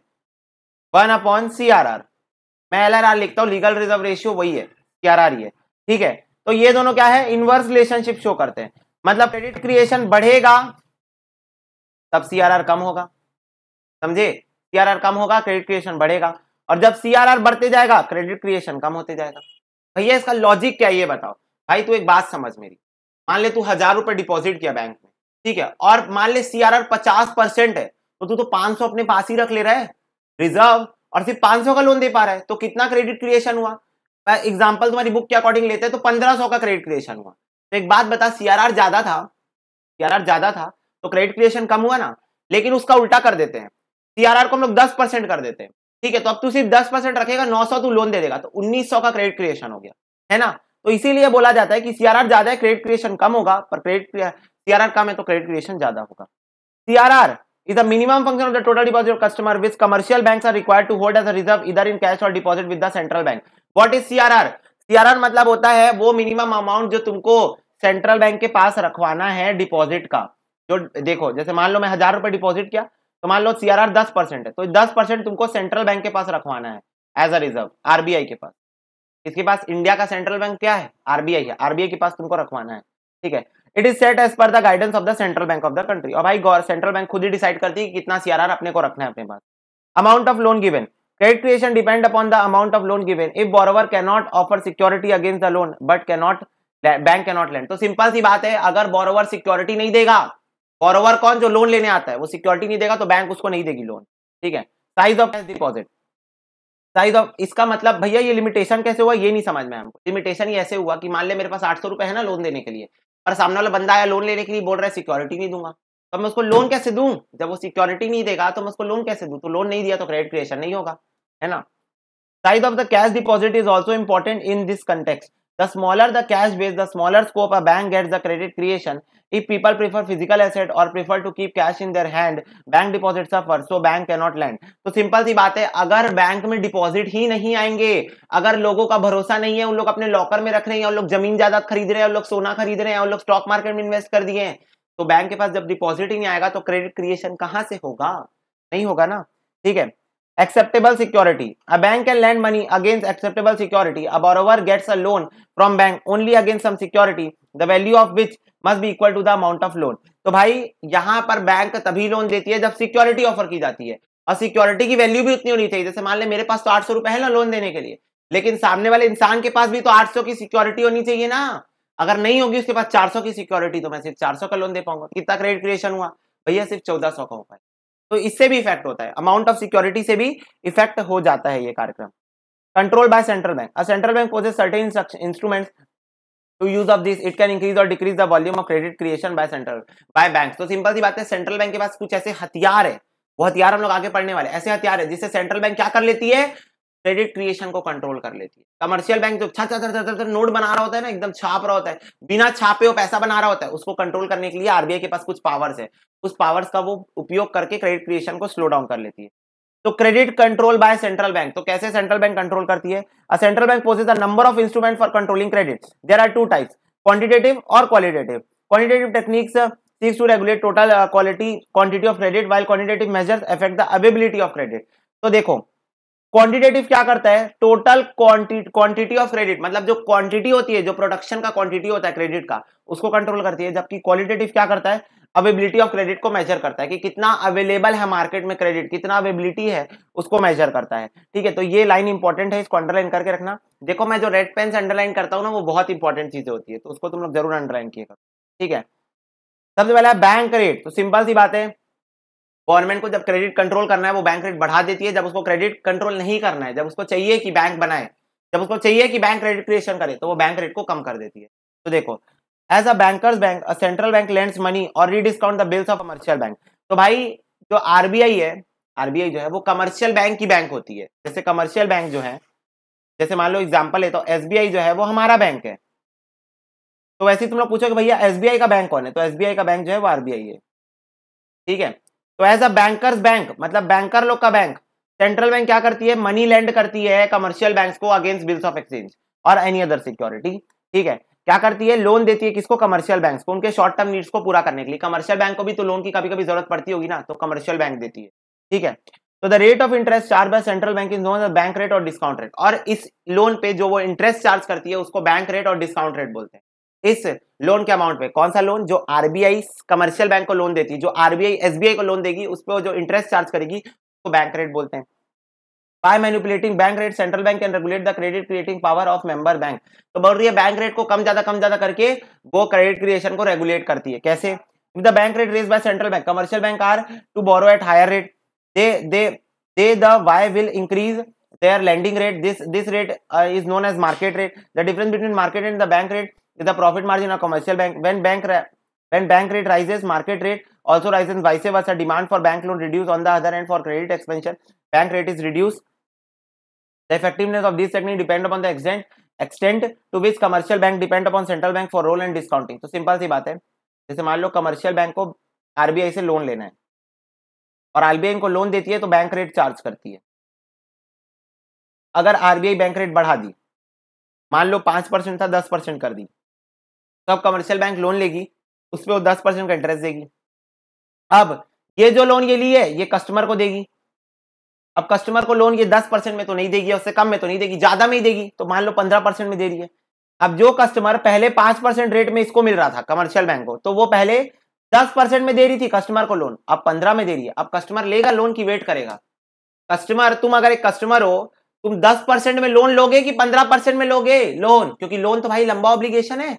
one upon C R R मैं एल आर आर लिखता हूँ लीगल रिजर्व रेशियो वही है सी आर आर ये ठीक है तो ये दोनों क्या है इनवर्स रिलेशनशिप शो करते हैं मतलब क्रेडिट क्रिएशन बढ़ेगा तब आर कम होगा समझे आर कम होगा क्रेडिट क्रिएशन बढ़ेगा और जब आर बढ़ते जाएगा क्रेडिट क्रिएशन कम होते जाएगा भैया इसका लॉजिक क्या ये बताओ भाई तू एक बात समझ मेरी मान ले तू हजार रुपए डिपॉजिट किया बैंक में ठीक है और मान ले आर पचास परसेंट है तो तू तो पांच सौ अपने पास ही रख ले रहा है रिजर्व और सिर्फ पांच सौ का लोन दे पा रहा है तो कितना क्रेडिट क्रिएशन हुआ एग्जाम्पल तुम्हारी बुक के अकॉर्डिंग लेते हैं तो पंद्रह सौ का क्रेडिट क्रिएशन हुआ तो एक बात बता सीआरआर ज्यादा था सीआरआर ज्यादा था तो क्रेडिट क्रिएशन कम हुआ ना लेकिन उसका उल्टा कर देते हैं सीआरआर को हम लोग दस परसेंट कर देते हैं ठीक है तो अब तू सिर्फ दस परसेंट रखेगा नौ सौ तू लोन दे देगा तो उन्नीस सौ का क्रेडिट क्रिएशन हो गया है ना तो इसीलिए बोला जाता है कि सीआरआर ज्यादा है क्रेडिट क्रिएशन कम होगा पर क्रेडिट सीआरआर कम है तो क्रेडिट क्रिएशन ज्यादा होगा CRR is the minimum function of the total deposit of customer which commercial banks are required to hold as a reserve either in cash or deposit with the central bank what CRR मतलब होता है वो minimum amount जो तुमको central bank के पास रखवाना है deposit का जो देखो जैसे मान लो मैं हजार रुपए डिपॉजिट किया तो मान लो सीआरआर दस परसेंट है तो दस परसेंट तुमको सेंट्रल बैंक के पास रखवाना है एज अ रिजर्व आरबीआई के पास इसके पास इंडिया का सेंट्रल बैंक क्या है आरबीआई है आरबीआई के पास तुमको रखवाना है ठीक है it is set as per the guidance of the central bank of the country और भाई सेंट्रल बैंक खुद ही डिसाइड करती है कि कितना सीआरआर अपने को रखना है अपने पास amount of loan given Credit creation depend upon the amount of loan given. If borrower cannot offer security against the loan but cannot bank cannot lend तो सिंपल सी बात है अगर बोरोवर सिक्योरिटी नहीं देगा बोरोवर कौन जो लोन लेने आता है वो सिक्योरिटी नहीं देगा तो बैंक उसको नहीं देगी लोन ठीक है size of deposit size of इसका मतलब भैया ये लिमिटेशन कैसे हुआ ये नहीं समझ में हमको लिमिटेशन ये ऐसे हुआ कि मान ले मेरे पास आठ सौ रुपए है ना लोन देने के लिए पर सामने वाला बंदा आया लोन लेने के लिए बोल रहा है सिक्योरिटी नहीं दूंगा तो मैं उसको लोन कैसे दूं जब वो सिक्योरिटी नहीं देगा तो मैं उसको लोन कैसे दूं तो लोन नहीं दिया तो क्रेडिट क्रिएशन नहीं होगा है ना size of the cash deposit is also important in this context the smaller the cash base the smaller scope bank gets the credit creation if people prefer physical asset और prefer to keep cash in their hand bank deposit suffer so bank can not lend तो simple सी बात है अगर bank में deposit ही नहीं आएंगे अगर लोगों का भरोसा नहीं है उन लोग अपने लॉकर में रख रहे हैं उन लोग जमीन ज्यादा खरीद रहे हैं उन लोग सोना खरीद रहे हैं उन लोग स्टॉक मार्केट में इन्वेस्ट कर दिए हैं तो बैंक के पास जब डिपॉजिट ही नहीं आएगा तो क्रेडिट क्रिएशन कहाँ से होगा नहीं होगा ना ठीक है acceptable security a bank can lend money against acceptable security a borrower gets a loan from bank only against some security the value of which must be equal to the amount of loan तो भाई यहाँ पर bank तभी loan देती है जब security offer की जाती है और सिक्योरिटी की वैल्यू भी उतनी होनी चाहिए जैसे मान लें मेरे पास तो आठ सौ रुपए है ना लोन देने के लिए लेकिन सामने वाले इंसान के पास भी तो आठ सौ की सिक्योरिटी होनी चाहिए ना अगर नहीं होगी उसके पास चार सौ की सिक्योरिटी तो मैं सिर्फ चार सौ का लोन दे पाऊंगा कितना क्रेडिट क्रिएशन हुआ भैया सिर्फ चौदह सौ का हो पाया तो इससे भी इफेक्ट होता है अमाउंट ऑफ सिक्योरिटी से भी इफेक्ट हो जाता है ये कार्यक्रम control by central bank a central bank possess certain instrument to use of this it can increase और decrease the volume of credit creation by central by bank तो simple सी बात है सेंट्रल बैंक के पास कुछ ऐसे हथियार है वो हथियार हम लोग आगे पढ़ने वाले ऐसे हथियार है जिससे सेंट्रल बैंक क्या कर लेती है क्रेडिट क्रिएशन को कंट्रोल कर लेती है कमर्शियल बैंक जो छा छा छा छा नोट बना रहा होता है ना एकदम छाप रहा होता है बिना छापे वो पैसा बना रहा होता है उसको कंट्रोल करने के लिए आरबीआई के पास कुछ पावर्स है उस पावर्स का वो उपयोग करके क्रेडिट क्रिएशन को स्लो डाउन कर लेती है तो credit control by central bank तो कैसे सेंट्रल बैंक कंट्रोल करती है a central bank possess a number of instrument for controlling credit there are two types quantitative और qualitative quantitative techniques seeks to regulate total quality quality of credit while while measures measures the availability of credit तो देखो quantitative क्या करता है total quantity of credit मतलब जो quantity होती है जो प्रोडक्शन का क्वांटिटी होता है क्रेडिट का उसको कंट्रोल करती है जबकि क्वालिटेटिव क्या करता है अवेबिलिटी ऑफ क्रेडिट को मेजर करता है कि कितना अवेलेबल है मार्केट में क्रेडिट कितना अवेबिलिटी है उसको मेजर करता है ठीक है तो ये लाइन इंपॉर्टेंट है इसको अंडरलाइन करके रखना देखो मैं जो रेड पेन से अंडरलाइन करता हूँ ना वो बहुत इंपॉर्टेंट चीजें होती है तो उसको तुम लोग जरूर अंडरलाइन किएगा ठीक है सबसे पहले बैंक रेट तो सिंपल सी बात है गवर्नमेंट को जब क्रेडिट कंट्रोल करना है वो बैंक रेट बढ़ा देती है जब उसको क्रेडिट कंट्रोल नहीं करना है जब उसको चाहिए कि बैंक बनाए जब उसको चाहिए कि बैंक क्रेडिट क्रिएशन करे तो वो बैंक रेट को कम कर देती है तो देखो as a bankers bank central bank lends money और rediscount the bills of commercial bank तो भाई जो आरबीआई है आरबीआई जो है वो कमर्शियल बैंक की बैंक होती है जैसे कमर्शियल बैंक जो है जैसे मान लो एग्जाम्पल है तो एस जो है वो हमारा बैंक है तो वैसे ही तुम लोग पूछो कि भैया एस का बैंक कौन है तो एस का बैंक जो है वो आरबीआई है ठीक है तो एज अ बैंकर्स बैंक मतलब बैंकर लोग का बैंक सेंट्रल बैंक क्या करती है मनी लैंड करती है कमर्शियल बैंक्स को अगेंस्ट बिल्स ऑफ एक्सचेंज और एनी अदर सिक्योरिटी ठीक है क्या करती है लोन देती है किसको कमर्शियल बैंक को उनके शॉर्ट टर्म नीड्स को पूरा करने के लिए कमर्शियल बैंक को भी तो लोन की कभी कभी जरूरत पड़ती होगी ना तो कमर्शियल बैंक देती है ठीक है तो the rate of interest charge by central bank is known bank rate और डिस्काउंट रेट और इस लोन पे जो वो इंटरेस्ट चार्ज करती है उसको बैंक रेट और डिस्काउंट रेट बोलते हैं इस लोन के अमाउंट पे कौन सा लोन जो आरबीआई कमर्शियल बैंक को लोन देती है जो आरबीआई एसबीआई को लोन देगी उस पर जो इंटरेस्ट चार्ज करेगी उसको तो बैंक रेट बोलते हैं by manipulating bank rate central bank can regulate the credit creating power of member bank तो बोल रही है बैंक रेट को कम ज्यादा कम ज्यादा करके वो क्रेडिट क्रिएशन को रेगुलेट करती है कैसे the bank rate raise by central bank commercial bank are to borrow at higher rate they they they द वाई will increase their lending rate this this rate is known as market rate the difference between market and the bank rate is the profit margin of commercial bank when bank when bank rate rises market rate also rises vice versa demand for bank loan reduce on the other hand for credit expansion bank rate is reduce the effectiveness of this technique depend upon the extent extent to which commercial bank depend upon central bank for role and discounting simple सी बात है जैसे मान लो commercial bank को RBI से loan लेना है और आरबीआई को लोन देती है तो बैंक रेट चार्ज करती है अगर आरबीआई बैंक रेट बढ़ा दी मान लो पांच परसेंट था दस परसेंट कर दी तो अब कमर्शियल बैंक लोन लेगी उस पर वो दस परसेंट का इंटरेस्ट देगी अब ये जो लोन ये ली है ये कस्टमर को देगी अब कस्टमर को लोन ये दस परसेंट में तो नहीं देगी उससे कम में तो नहीं देगी ज्यादा में ही देगी तो मान लो पंद्रह परसेंट में दे रही है अब जो कस्टमर पहले पांच परसेंट रेट में इसको मिल रहा था कमर्शियल बैंक को तो वो पहले दस परसेंट में दे रही थी कस्टमर को लोन अब पंद्रह में दे रही है अब कस्टमर लेगा लोन की वेट करेगा कस्टमर तुम अगर एक कस्टमर हो तुम दस परसेंट में लोन लोगे कि पंद्रह परसेंट में लोगे लोन क्योंकि लोन तो भाई लंबा ऑब्लिगेशन है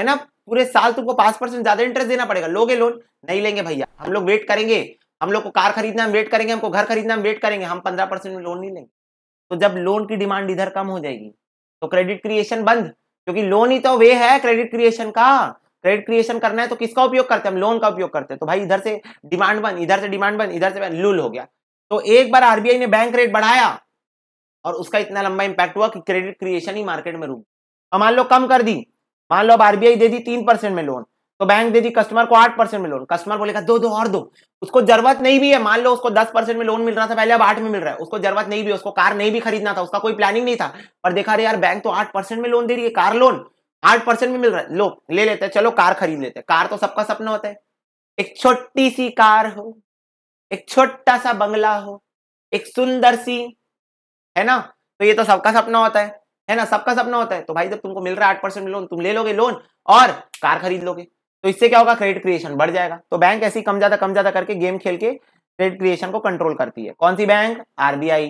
है ना पूरे साल तुमको पांच परसेंट ज्यादा इंटरेस्ट देना पड़ेगा लोगे लोन नहीं लेंगे भैया हम लोग वेट करेंगे हम लोग को कार खरीदना हम वेट करेंगे हमको घर खरीदना हम वेट करेंगे हम पंद्रह परसेंट में लोन नहीं लेंगे तो जब लोन की डिमांड इधर कम हो जाएगी तो क्रेडिट क्रिएशन बंद क्योंकि लोन ही तो वे है क्रेडिट क्रिएशन का क्रेडिट क्रिएशन करना है तो किसका उपयोग करते हैं हम लोन का उपयोग करते हैं तो भाई इधर से डिमांड बंद इधर से डिमांड बंद इधर से लूल हो गया तो एक बार आरबीआई ने बैंक रेट बढ़ाया और उसका इतना लंबा इंपैक्ट हुआ कि क्रेडिट क्रिएशन ही मार्केट में रुक मान लो कम कर दी मान लो अब आरबीआई दे दी तीन परसेंट में लोन तो बैंक दे दी कस्टमर को आठ परसेंट में लोन कस्टमर बोलेगा दो दो और दो उसको जरूरत नहीं भी है मान लो उसको दस परसेंट में लोन मिल रहा था पहले अब आठ में मिल रहा है उसको जरूरत नहीं भी उसको कार नहीं भी खरीदना था उसका कोई प्लानिंग नहीं था पर देखा रहे यार बैंक तो आठ परसेंट में लोन दे रही है कार लोन आठ परसेंट में मिल रहा है लो ले लेते हैं चलो कार खरीद लेते हैं कार तो सबका सपना होता है एक छोटी सी कार हो एक छोटा सा बंगला हो एक सुंदर सी है ना तो ये तो सबका सपना होता है है ना सबका सपना होता है तो भाई जब तुमको मिल रहा है आठ परसेंट लोन तुम ले लोगे लोन और कार खरीद लोगे तो इससे क्या होगा क्रेडिट क्रिएशन बढ़ जाएगा तो बैंक ऐसी कम ज्यादा कम ज्यादा करके गेम खेल के क्रेडिट क्रिएशन को कंट्रोल करती है कौन सी bank RBI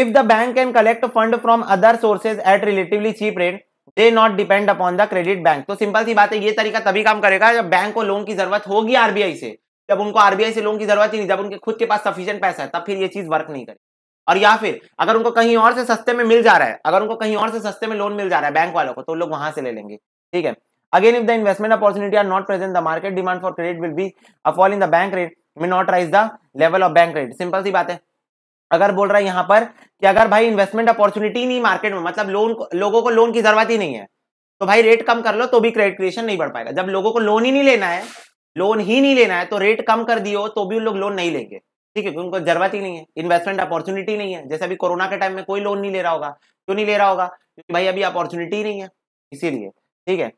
if the bank can collect fund from other sources at relatively cheap rate they not depend upon the credit bank तो सिंपल सी बात है ये तरीका तभी काम करेगा जब बैंक को लोन की जरूरत होगी आरबीआई से जब उनको आरबीआई से लोन की जरूरत ही नहीं जब उनके खुद के पास सफिशियंट पैसा है तब फिर ये चीज वर्क नहीं करेगी और या फिर अगर उनको कहीं और से सस्ते में मिल जा रहा है अगर उनको कहीं और से सस्ते में लोन मिल जा रहा है बैंक वालों को तो लोग वहां से ले लेंगे ठीक है again if the investment opportunity are not present the market demand for credit will be a fall in the bank rate may not raise the level of bank rate simple सी बात है अगर बोल रहा है यहाँ पर कि अगर भाई इन्वेस्टमेंट अपॉर्चुनिटी नहीं मार्केट में मतलब लोन लोगों को लोन की जरूरत ही नहीं है तो भाई रेट कम कर लो तो भी क्रेडिट क्रिएशन नहीं बढ़ पाएगा जब लोगों को लोन ही नहीं लेना है लोन ही नहीं लेना है तो रेट कम कर दियो तो भी उन लोग लोन नहीं लेंगे ठीक है तो उनको जरूरत ही नहीं है इन्वेस्टमेंट अपॉर्चुनिटी नहीं है जैसे अभी कोरोना के टाइम में कोई लोन नहीं ले रहा होगा क्यों नहीं ले रहा होगा क्योंकि भाई अभी अपॉर्चुनिटी नहीं है इसीलिए ठीक है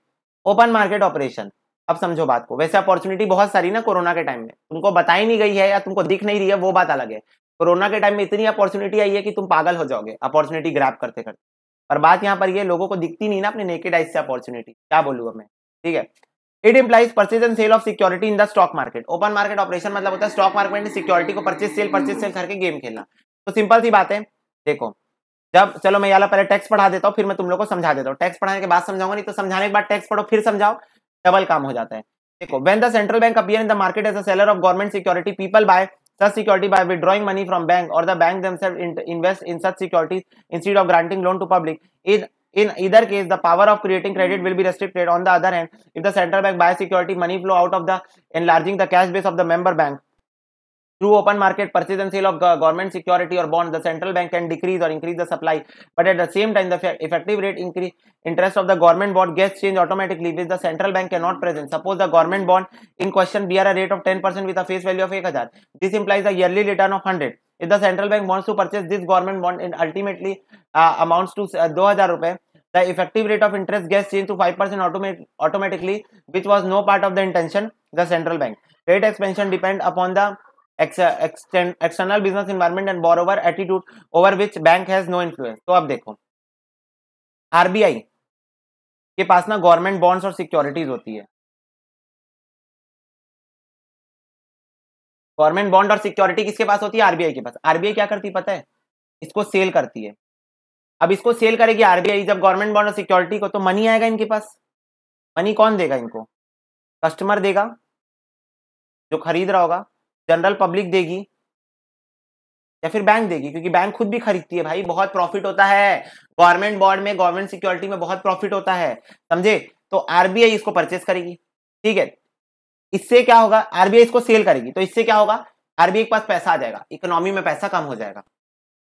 ओपन मार्केट ऑपरेशन अब समझो बात को वैसे अपॉर्चुनिटी बहुत सारी ना कोरोना के टाइम में तुमको बताई नहीं गई है या तुमको दिख नहीं रही है वो बात अलग है कोरोना के टाइम में इतनी अपॉर्चुनिटी आई है कि तुम पागल हो जाओगे अपॉर्चुनिटी ग्रैप करते करते और बात यहाँ पर ये लोगों को दिखती नहीं ना अपने नेकेड आइज से अपॉर्चुनिटी क्या बोलूँगा मैं ठीक है it implies purchase and sale of security in the stock market open market operation मतलब होता है स्टॉक मार्केट में सिक्योरिटी को परचेज सेल परचेज सेल करके गेम खेलना तो सिंपल सी बात है देखो जब चलो मैं यहाँ पहले टैक्स पढ़ा देता हूँ फिर मैं तुम लोग को समझा देता हूँ टैक्स पढ़ाने के बाद समझाऊंगा नहीं तो समझाने के बाद टैक्स पढ़ो फिर समझाओ डबल काम हो जाता है देखो when the central bank appear in the market as a seller of government security people buy such security by withdrawing money from bank और the bank invest in such such securities of granting loan to public is In either case, the power of creating credit will be restricted. On the other hand, if the central bank buys security, money flow out of the enlarging the cash base of the member bank. Through open market purchase and sale of government security or bond, the central bank can decrease or increase the supply. But at the same time, the effective rate increase interest of the government bond gets changed automatically, which the central bank cannot present. Suppose the government bond in question bear a rate of 10% with a face value of 1000. This implies a yearly return of 100. If the central bank wants to purchase this government bond, it ultimately uh, amounts to uh, 2000 rupees the effective rate of interest gets changed to 5% automatic automatically which was no part of the intention the central bank rate expansion depend upon the ex extent, external business environment and borrower attitude over which bank has no influence so ab dekho RBI के पास ना government bonds और securities होती है government bond और security किसके पास होती है RBI के पास आरबीआई क्या करती है पता है इसको सेल करती है अब इसको सेल करेगी आरबीआई जब गवर्नमेंट बॉन्ड और सिक्योरिटी को तो मनी आएगा इनके पास मनी कौन देगा इनको कस्टमर देगा जो खरीद रहा होगा जनरल पब्लिक देगी या फिर बैंक देगी क्योंकि बैंक खुद भी खरीदती है भाई बहुत प्रॉफिट होता है गवर्नमेंट बॉन्ड में गवर्नमेंट सिक्योरिटी में बहुत प्रॉफिट होता है समझे तो आरबीआई इसको परचेस करेगी ठीक है इससे क्या होगा आरबीआई इसको सेल करेगी तो इससे क्या होगा आरबीआई के पास पैसा आ जाएगा इकोनॉमी में पैसा कम हो जाएगा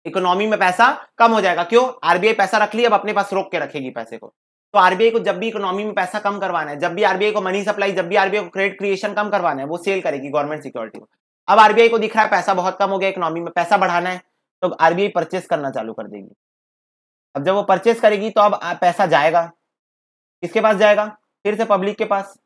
इकोनॉमी में पैसा कम हो जाएगा क्यों आरबीआई पैसा रख लिया अब अपने पास रोक के रखेगी पैसे को तो आरबीआई को जब भी इकोनॉमी में पैसा कम करवाना है जब भी आरबीआई को मनी सप्लाई जब भी आरबीआई को क्रेडिट क्रिएशन कम करवाना है वो सेल करेगी गवर्नमेंट सिक्योरिटी को अब आरबीआई को दिख रहा है पैसा बहुत कम हो गया इकोनॉमी में पैसा बढ़ाना है तो आरबीआई परचेस करना चालू कर देगी अब जब वो परचेस करेगी तो अब पैसा जाएगा किसके पास जाएगा फिर से पब्लिक के पास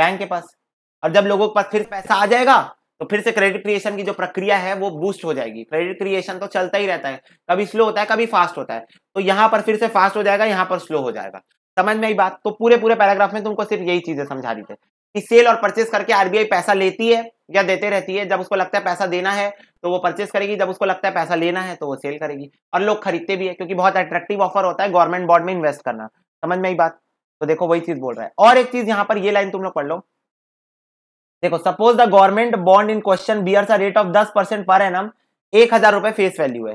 बैंक के पास और जब लोगों के पास फिर पैसा आ जाएगा तो फिर से क्रेडिट क्रिएशन की जो प्रक्रिया है वो बूस्ट हो जाएगी क्रेडिट क्रिएशन तो चलता ही रहता है कभी स्लो होता है कभी फास्ट होता है तो यहाँ पर फिर से फास्ट हो जाएगा यहाँ पर स्लो हो जाएगा समझ में आई बात तो पूरे पूरे पैराग्राफ में तुमको सिर्फ यही चीजें समझा रही थे कि सेल और परचेस करके आरबीआई पैसा लेती है या देते रहती है जब उसको लगता है पैसा देना है तो वो परचेस करेगी जब उसको लगता है पैसा लेना है तो वो सेल करेगी और लोग खरीदते भी है क्योंकि बहुत अट्रैक्टिव ऑफर होता है गवर्नमेंट बॉन्ड में इन्वेस्ट करना समझ में आई बात तो देखो वही चीज बोल रहा है और एक चीज यहाँ पर ये लाइन तुम लोग पढ़ लो देखो suppose the government bond in question bears a rate of दस परसेंट पर एनम एक हजार रुपए फेस वैल्यू है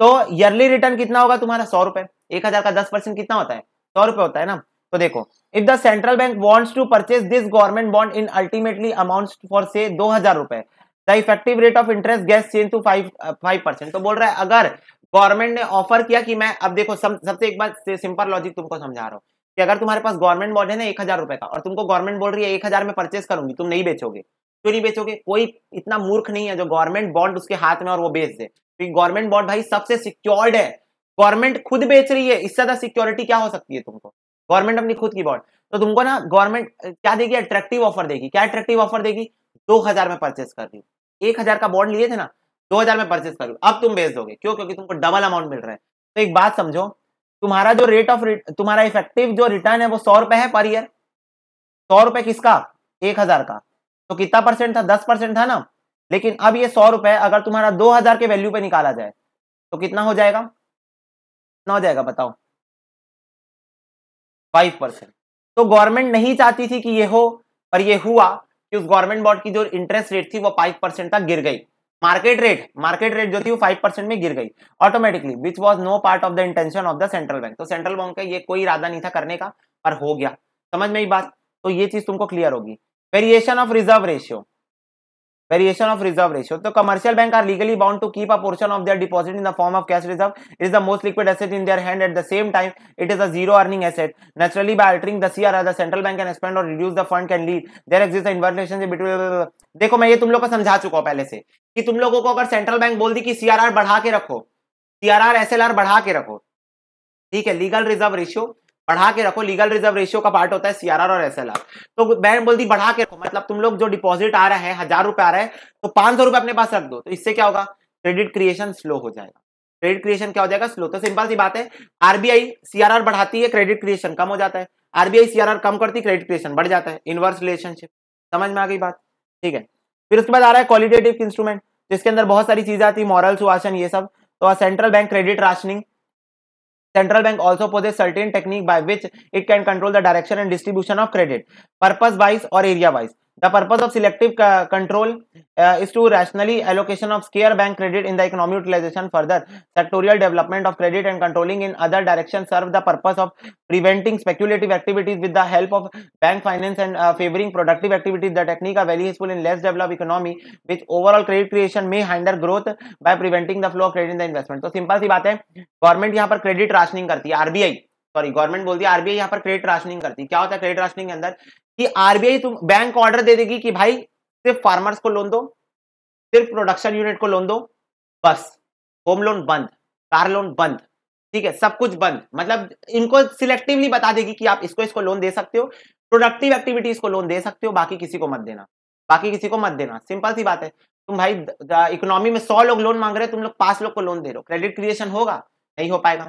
तो ईयरली रिटर्न कितना होगा तुम्हारा सौ रुपए एक हजार का दस परसेंट कितना होता है सौ रुपए होता है ना तो देखो if the central bank wants to purchase this government bond in ultimately amount for say दो हजार रुपए the effective rate of interest gets change to five five percent तो बोल रहा है अगर गवर्नमेंट ने ऑफर किया कि मैं अब देखो सबसे एक बार सिंपल लॉजिक तुमको समझा रहा हूं कि अगर तुम्हारे पास गवर्नमेंट बॉन्ड है ना एक हजार रुपए का और तुमको गवर्नमेंट बोल रही है एक हजार में परचेस करूंगी तुम नहीं बेचोगे क्यों नहीं बेचोगे कोई इतना मूर्ख नहीं है जो गवर्नमेंट बॉन्ड उसके हाथ में और वो बेच दे क्योंकि गवर्नमेंट बॉन्ड भाई सबसे सिक्योर्ड है गवर्नमेंट खुद बेच रही है इससे ज्यादा सिक्योरिटी क्या हो सकती है तुमको गवर्नमेंट अपनी खुद की बॉन्ड तो तुमको ना गवर्नमेंट क्या देगी अट्रैक्टिव ऑफर देगी क्या अट्रैक्टिव ऑफर देगी दो हजार में परचेस कर रही एक हजार का बॉन्ड लिए थे ना दो हजार में परचेस कर अब तुम बेच दोगे क्यों क्योंकि तुमको डबल अमाउंट मिल रहा है तो एक बात समझो तुम्हारा जो रेट ऑफ तुम्हारा इफेक्टिव जो रिटर्न है वो सौ रुपए है पर ईयर सौ रुपए किसका एक हजार का तो कितना परसेंट था दस परसेंट था ना लेकिन अब ये सौ रुपए अगर तुम्हारा दो हजार के वैल्यू पे निकाला जाए तो कितना हो जाएगा कितना हो जाएगा बताओ फाइव परसेंट तो गवर्नमेंट नहीं चाहती थी कि ये हो पर ये हुआ कि उस गवर्नमेंट बॉन्ड की जो इंटरेस्ट रेट थी वो फाइव परसेंट तक गिर गई मार्केट रेट मार्केट रेट जो थी वो फाइव परसेंट में गिर गई automatically which was no part of the intention of the central bank तो सेंट्रल बैंक का ये कोई इरादा नहीं था करने का पर हो गया समझ में ही बात तो ये चीज तुमको क्लियर होगी variation of reserve ratio Variation of reserve ratio. So commercial bank are legally bound to keep a portion of their deposit in the form of cash reserve. It is the most liquid asset in their hand. At the same time, it is a zero earning asset. Naturally, by altering the CRR, the central bank can expand or reduce the fund can lead. There exists an inverse relationship between. देखो मैं ये तुम लोग को समझा चुका हूँ पहले से कि तुम लोगों को अगर सेंट्रल बैंक बोल दी कि सीआरआर बढ़ा के रखो सीआरआर एसएलआर बढ़ा के रखो ठीक है लीगल रिजर्व रेशियो बढ़ा के रखो लीगल रिजर्व रेशियो का पार्ट होता है सीआरआर और एसएलआर तो बैंक बोल दी बढ़ा के रखो मतलब तुम लोग जो डिपॉजिट आ रहा है हजार रुपए आ रहा है तो पांच सौ रुपए अपने पास रख दो तो इससे क्या होगा क्रेडिट क्रिएशन स्लो हो जाएगा क्रेडिट क्रिएशन क्या हो जाएगा स्लो तो सिंपल सी बात है आरबीआई सीआरआर बढ़ाती है क्रेडिट क्रिएशन कम हो जाता है आरबीआई सीआरआर कम करती क्रेडिट क्रिएशन बढ़ जाता है इनवर्स रिलेशनशिप समझ में आ गई बात ठीक है फिर उसके बाद आ रहा है क्वालिटेटिव इंस्ट्रूमेंट जिसके अंदर बहुत सारी चीजें आती है मॉरल सुशन ये सब तो central bank credit rationing Central bank also possesses certain technique by which it can control the direction and distribution of credit, purpose wise or area wise. The purpose of selective control uh, is to rationally allocation of scare bank credit in the economic utilization further. Sectorial development of credit and controlling in other directions serve the purpose of preventing speculative activities with the help of bank finance and uh, favoring productive activities. The technique are very useful in less developed economy which overall credit creation may hinder growth by preventing the flow of credit in the investment. So simple सी बात है government यहाँ पर credit rationing करती है RBI sorry government बोलती है RBI यहाँ पर क्रेडिट राशनिंग करती है क्या होता है क्रेडिट राशनिंग के अंदर कि आरबीआई तुम बैंक को ऑर्डर दे देगी कि भाई सिर्फ फार्मर्स को लोन दो सिर्फ प्रोडक्शन यूनिट को लोन दो बस होम लोन बंद कार लोन बंद ठीक है सब कुछ बंद मतलब इनको सिलेक्टिवली बता देगी कि आप इसको इसको लोन दे सकते हो प्रोडक्टिव एक्टिविटीज को लोन दे सकते हो बाकी किसी को मत देना बाकी किसी को मत देना सिंपल सी बात है तुम भाई इकोनॉमी में सौ लोग लोन मांग रहे हो तुम लोग पांच लोग को लोन दे रहे हो क्रेडिट क्रिएशन होगा नहीं हो पाएगा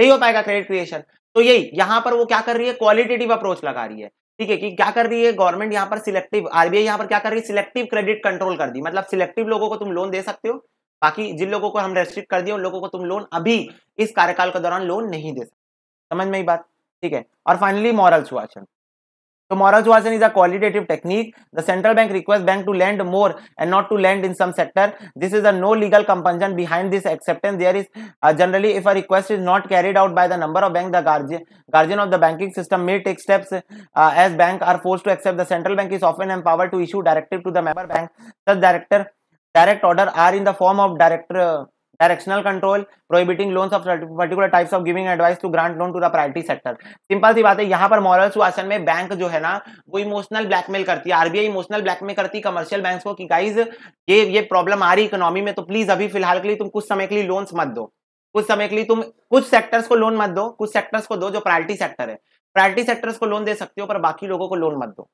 नहीं हो पाएगा क्रेडिट क्रिएशन तो यही यहाँ पर वो क्या कर रही है क्वालिटेटिव अप्रोच लगा रही है ठीक है कि क्या कर रही है गवर्नमेंट यहाँ पर सिलेक्टिव आरबीआई यहाँ पर क्या कर रही है सिलेक्टिव क्रेडिट कंट्रोल कर दी मतलब सिलेक्टिव लोगों को तुम लोन दे सकते हो बाकी जिन लोगों को हम रेस्ट्रिक्ट कर दिए उन लोगों को तुम लोन अभी इस कार्यकाल के दौरान लोन नहीं दे सकते समझ में ही बात ठीक है और फाइनली मॉरल हुआ moral suasion is a qualitative technique. The central bank requests bank to lend more and not to lend in some sector. This is a no legal compulsion behind this acceptance. There is uh, generally if a request is not carried out by the number of bank, the guardian, guardian of the banking system may take steps uh, as bank are forced to accept. The central bank is often empowered to issue directive to the member bank. Such director direct order are in the form of director directional control prohibiting loans of particular types of giving advice to grant loan to the priority sector simple सी बात है यहाँ पर moral सुशासन में bank जो है ना वो इमोशनल ब्लैकमेल करती है आरबीआई इमोशनल ब्लैकमेल करती है कमर्शियल बैंक को कि गाइज ये ये प्रॉब्लम आ रही इकोनॉमी में तो प्लीज अभी फिलहाल के लिए तुम कुछ समय के लिए लोन्स मत दो कुछ समय के लिए तुम कुछ सेक्टर्स को लोन मत दो कुछ सेक्टर्स को दो जो प्रायोरिटी सेक्टर है प्रायरिटी सेक्टर्स को लोन दे सकते हो पर बाकी लोगों को लोन मत दो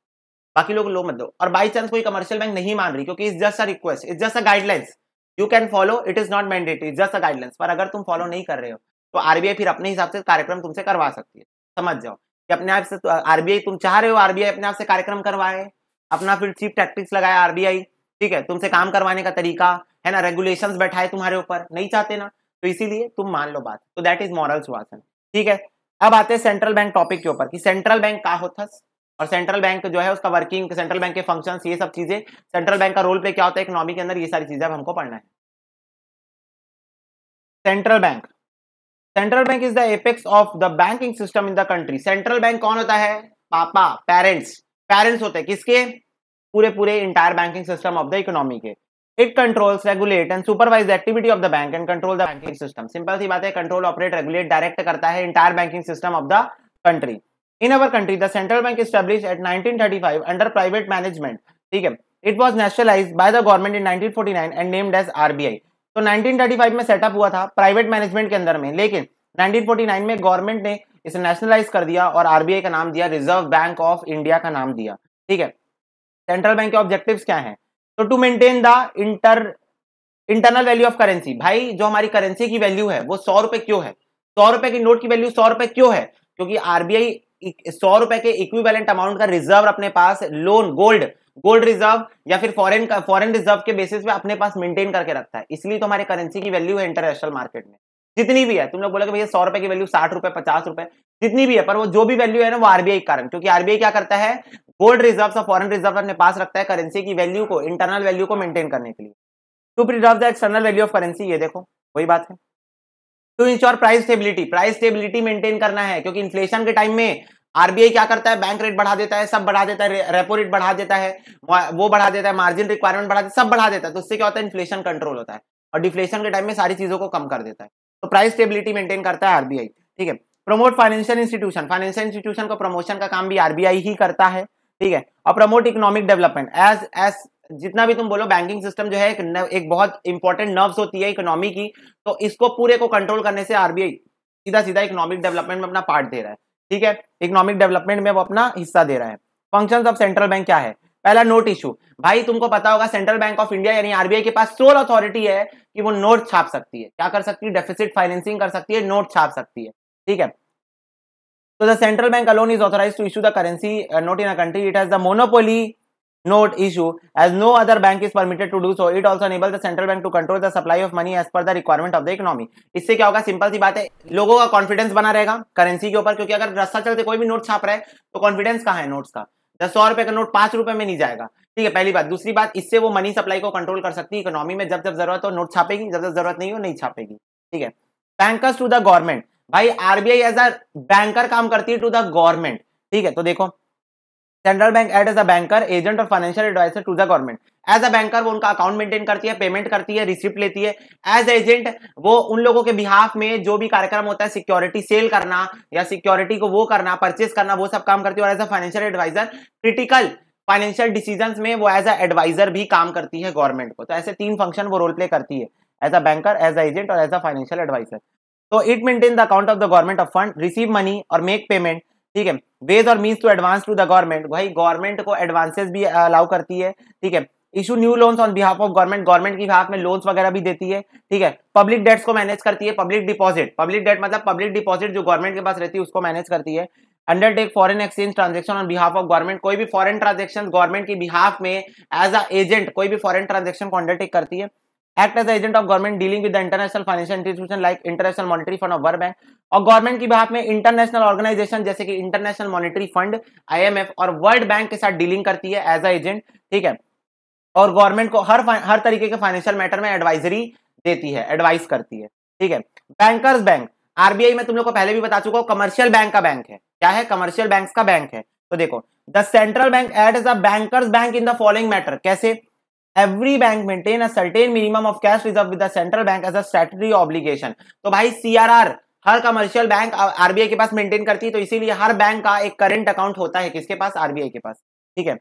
बाकी लोग लोन मत दो और बाई चांस कोई कमर्शियल बैंक नहीं मान रही क्योंकि it's just a request it's just a guidelines you can follow it is not mandatory just a guidelines पर अगर तुम फॉलो नहीं कर रहे हो तो आरबीआई फिर अपने हिसाब से कार्यक्रम तुमसे करवा सकती है समझ जाओ कि अपने आप से आरबीआई तो, तुम चाह रहे हो आरबीआई अपने आप से कार्यक्रम करवाए अपना फिर चीफ टैक्टिक्स लगाया आरबीआई ठीक है तुमसे काम करवाने का तरीका है ना रेगुलेशन बैठाए तुम्हारे ऊपर नहीं चाहते ना तो इसीलिए तुम मान लो बात तो दैट इज मॉरल सुहासन ठीक है अब आते हैं सेंट्रल बैंक टॉपिक के ऊपर कि सेंट्रल बैंक का होता और सेंट्रल बैंक जो है उसका वर्किंग सेंट्रल बैंक के फंक्शंस ये सब चीजें सेंट्रल बैंक का रोल प्ले क्या होता है इकोनॉमी के अंदर ये सारी चीजें अब हमको पढ़ना है central bank central bank is the apex of the banking system in the country central bank कौन होता है पापा पेरेंट्स पेरेंट्स होते हैं किसके पूरे पूरे entire banking system of the economy के it controls regulate and supervise the activity of the bank and control the banking system simple सी बात है कंट्रोल ऑपरेट रेगुलेट डायरेक्ट करता है entire banking system of the country in our country the central bank establish at 1935 under private management ठीक है it was nationalize by the government in 1949 and named as RBI तो 1935 में setup हुआ था private management के अंदर में लेकिन 1949 में गवर्नमेंट ने इसे नेशनलाइज कर दिया और आरबीआई का नाम दिया रिजर्व बैंक ऑफ इंडिया का नाम दिया ठीक है सेंट्रल बैंक के ऑब्जेक्टिव क्या है तो to maintain the inter internal value of currency भाई जो हमारी करेंसी की वैल्यू है वो सौ रुपए क्यों है सौ रुपए की नोट की वैल्यू सौ रुपए क्यों है क्योंकि आरबीआई सौ रुपए के इक्विवेलेंट अमाउंट का रिजर्व अपने पास लोन गोल्ड गोल्ड रिजर्व या फिर फॉरेन फॉरेन रिजर्व के बेसिस पे अपने पास मेंटेन करके रखता है इसलिए तो हमारे करेंसी की वैल्यू है इंटरनेशनल मार्केट में जितनी भी है तुम लोग बोलोगे भैया सौ रुपए की वैल्यू साठ रुपए पचास रुपए जितनी भी है पर वो जो भी वैल्यू है ना वो आरबीआई कारण क्योंकि आरबीआई क्या करता है गोल्ड रिजर्व और फॉरन रिजर्व अपने पास रखता है करेंसी की वैल्यू को इंटरनल वैल्यू को मेंटेन करने के लिए to preserve the external value of currency ये देखो वही बात है to ensure price stability price stability maintain करना है क्योंकि इन्फ्लेशन के टाइम में आरबीआई क्या करता है बैंक रेट बढ़ा देता है सब बढ़ा देता है रेपो रेट बढ़ा देता है वो बढ़ा देता है मार्जिन रिक्वायरमेंट बढ़ा देता है सब बढ़ा देता है तो उससे क्या होता है इन्फ्लेशन कंट्रोल होता है और डिफ्लेशन के टाइम में सारी चीजों को कम कर देता है तो प्राइस स्टेबिलिटी मेंटेन करता है आरबीआई ठीक है promote financial institution financial institution को प्रमोशन का काम भी आरबीआई ही करता है ठीक है और promote economic development as as जितना भी तुम बोलो बैंकिंग सिस्टम जो है एक, एक बहुत इंपॉर्टेंट नर्व्स होती है इकोनॉमी की तो इसको पूरे को कंट्रोल करने से आरबीआई सीधा सीधा इकोनॉमिक डेवलपमेंट में अपना पार्ट दे रहा है ठीक है इकोनॉमिक डेवलपमेंट में वो अपना हिस्सा दे रहा है फंक्शन ऑफ सेंट्रल बैंक क्या है पहला नोट इशू भाई तुमको पता होगा सेंट्रल बैंक ऑफ इंडिया यानी आरबीआई के पास सोल अथॉरिटी है कि वो नोट छाप सकती है क्या कर सकती है डेफिसिट फाइनेंसिंग कर सकती है नोट छाप सकती है ठीक है तो the central bank alone is authorized to issue the currency note in a country it has the monopoly note issue as no other bank is permitted to do so it also enables the central bank to control the supply of money as per the requirement of the economy इससे क्या होगा simple सी बात है लोगों का confidence बना रहेगा करेंसी के ऊपर क्योंकि अगर रस्ता चलते कोई भी नोट छाप रहा है तो कॉन्फिडेंस कहाँ है नोट्स का दस तो सौ रुपए का नोट पांच रुपए में नहीं जाएगा ठीक है पहली बात दूसरी बात इससे वो मनी सप्लाई को कंट्रोल कर सकती है इकोनॉमी में जब जब जरूरत हो नोट छापेगी जब जब जरूरत नहीं हो नहीं छापेगी ठीक है बैंकर्स टू द गवर्नमेंट भाई आरबीआई एज अ बैंकर काम करती है टू द गवर्नमेंट ठीक है तो देखो central bank act as a banker agent और financial adviser to the government as a banker वो उनका अकाउंट मेंटेन करती है पेमेंट करती है रिसिप्ट लेती है एज एजेंट वो उन लोगों के बिहाफ में जो भी कार्यक्रम होता है सिक्योरिटी सेल करना या सिक्योरिटी को वो करना परचेस करना वो सब काम करती है और as a financial adviser critical financial decision में वो एज अ एडवाइजर भी काम करती है गवर्नमेंट को तो ऐसे तीन फंक्शन वो रोल प्ले करती है as a banker as a agent और एज अ फाइनेंशियल एडवाइजर तो it maintain the account of the government of fund receive money और मेक पेमेंट ठीक है वेज और means to advance to the government भाई government को advances भी allow uh, करती है ठीक है issue new loans on behalf of government government की बिहाफ में लोन्स वगैरह भी देती है ठीक है पब्लिक डेट्स को मैनेज करती है पब्लिक डिपॉजिट पब्लिक डेट मतलब पब्लिक डिपॉजिट जो गवर्नमेंट के पास रहती है उसको मैनेज करती है undertake foreign exchange transaction on behalf of government कोई भी फॉरन ट्रांजेक्शन गवर्नमेंट की बिहाफ में एज अ एजेंट कोई भी फॉरन ट्रांजेक्शन को अंडरटेक करती है act as agent of government dealing with international financial institution like international monetary fund of world bank और गवर्नमेंट की बात में इंटरनेशनल ऑर्गेनाइजेशन जैसे कि इंटरनेशनल मॉनिटरी फंड आईएमएफ और वर्ल्ड बैंक के साथ डीलिंग करती है एज अ एजेंट ठीक है और गवर्नमेंट को हर हर तरीके के फाइनेंशियल मैटर में एडवाइजरी देती है एडवाइस करती है ठीक है बैंकर्स बैंक आरबीआई में तुम लोग को पहले भी बता चुका हूं कमर्शियल बैंक का बैंक है क्या है कमर्शियल बैंक का बैंक है तो देखो the central bank act as a bankers bank in the following matter कैसे every bank maintain a certain minimum of cash reserve with the central bank as a statutory obligation तो भाई CRR हर commercial bank RBI के पास maintain करती है तो इसीलिए हर बैंक का एक करंट अकाउंट होता है किसके पास आरबीआई के पास ठीक है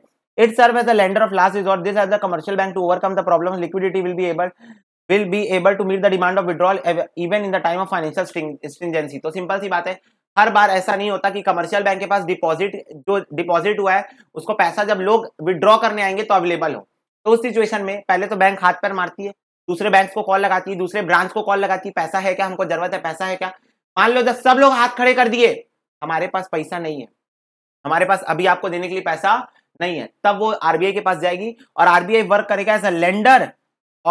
it serve as a lender of last resort this as the commercial bank to overcome the problems liquidity will be able will be able to meet the demand of withdrawal even in the time of financial stringency तो simple सी बात है हर बार ऐसा नहीं होता कि commercial bank के पास deposit जो डिपॉजिट हुआ है उसको पैसा जब लोग विड्रॉ करने आएंगे तो अवेलेबल हो तो उस सिचुएशन में पहले तो बैंक हाथ पर मारती है दूसरे बैंक को कॉल लगाती है दूसरे ब्रांच को कॉल लगाती है पैसा है क्या हमको जरूरत है पैसा है क्या मान लो जब सब लोग हाथ खड़े कर दिए हमारे पास पैसा नहीं है हमारे पास अभी आपको देने के लिए पैसा नहीं है तब वो आरबीआई के पास जाएगी और आरबीआई वर्क करेगा as a lender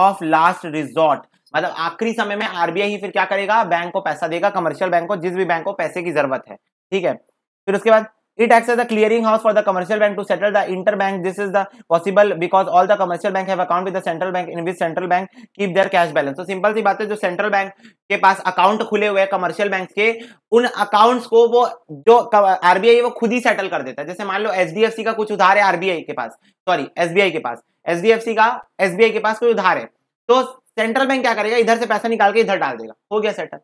of last resort मतलब आखिरी समय में आरबीआई ही फिर क्या करेगा बैंक को पैसा देगा कमर्शियल बैंक को जिस भी बैंक को पैसे की जरूरत है ठीक है फिर उसके बाद it acts as a clearing house for the commercial bank to settle the interbank this is the possible because all the commercial bank have account with the central bank in which central bank keep their cash balance so simple सी बात है जो central bank के पास account खुले हुए हैं commercial bank के उन अकाउंट्स को वो जो आरबीआई वो खुद ही सेटल कर देता है जैसे मान लो एचडीएफसी का कुछ उधार है आरबीआई के पास सॉरी एसबीआई के पास एचडीएफसी का एसबीआई के पास कोई उधार है तो सेंट्रल बैंक क्या करेगा इधर से पैसा निकाल के इधर डाल देगा हो गया सेटल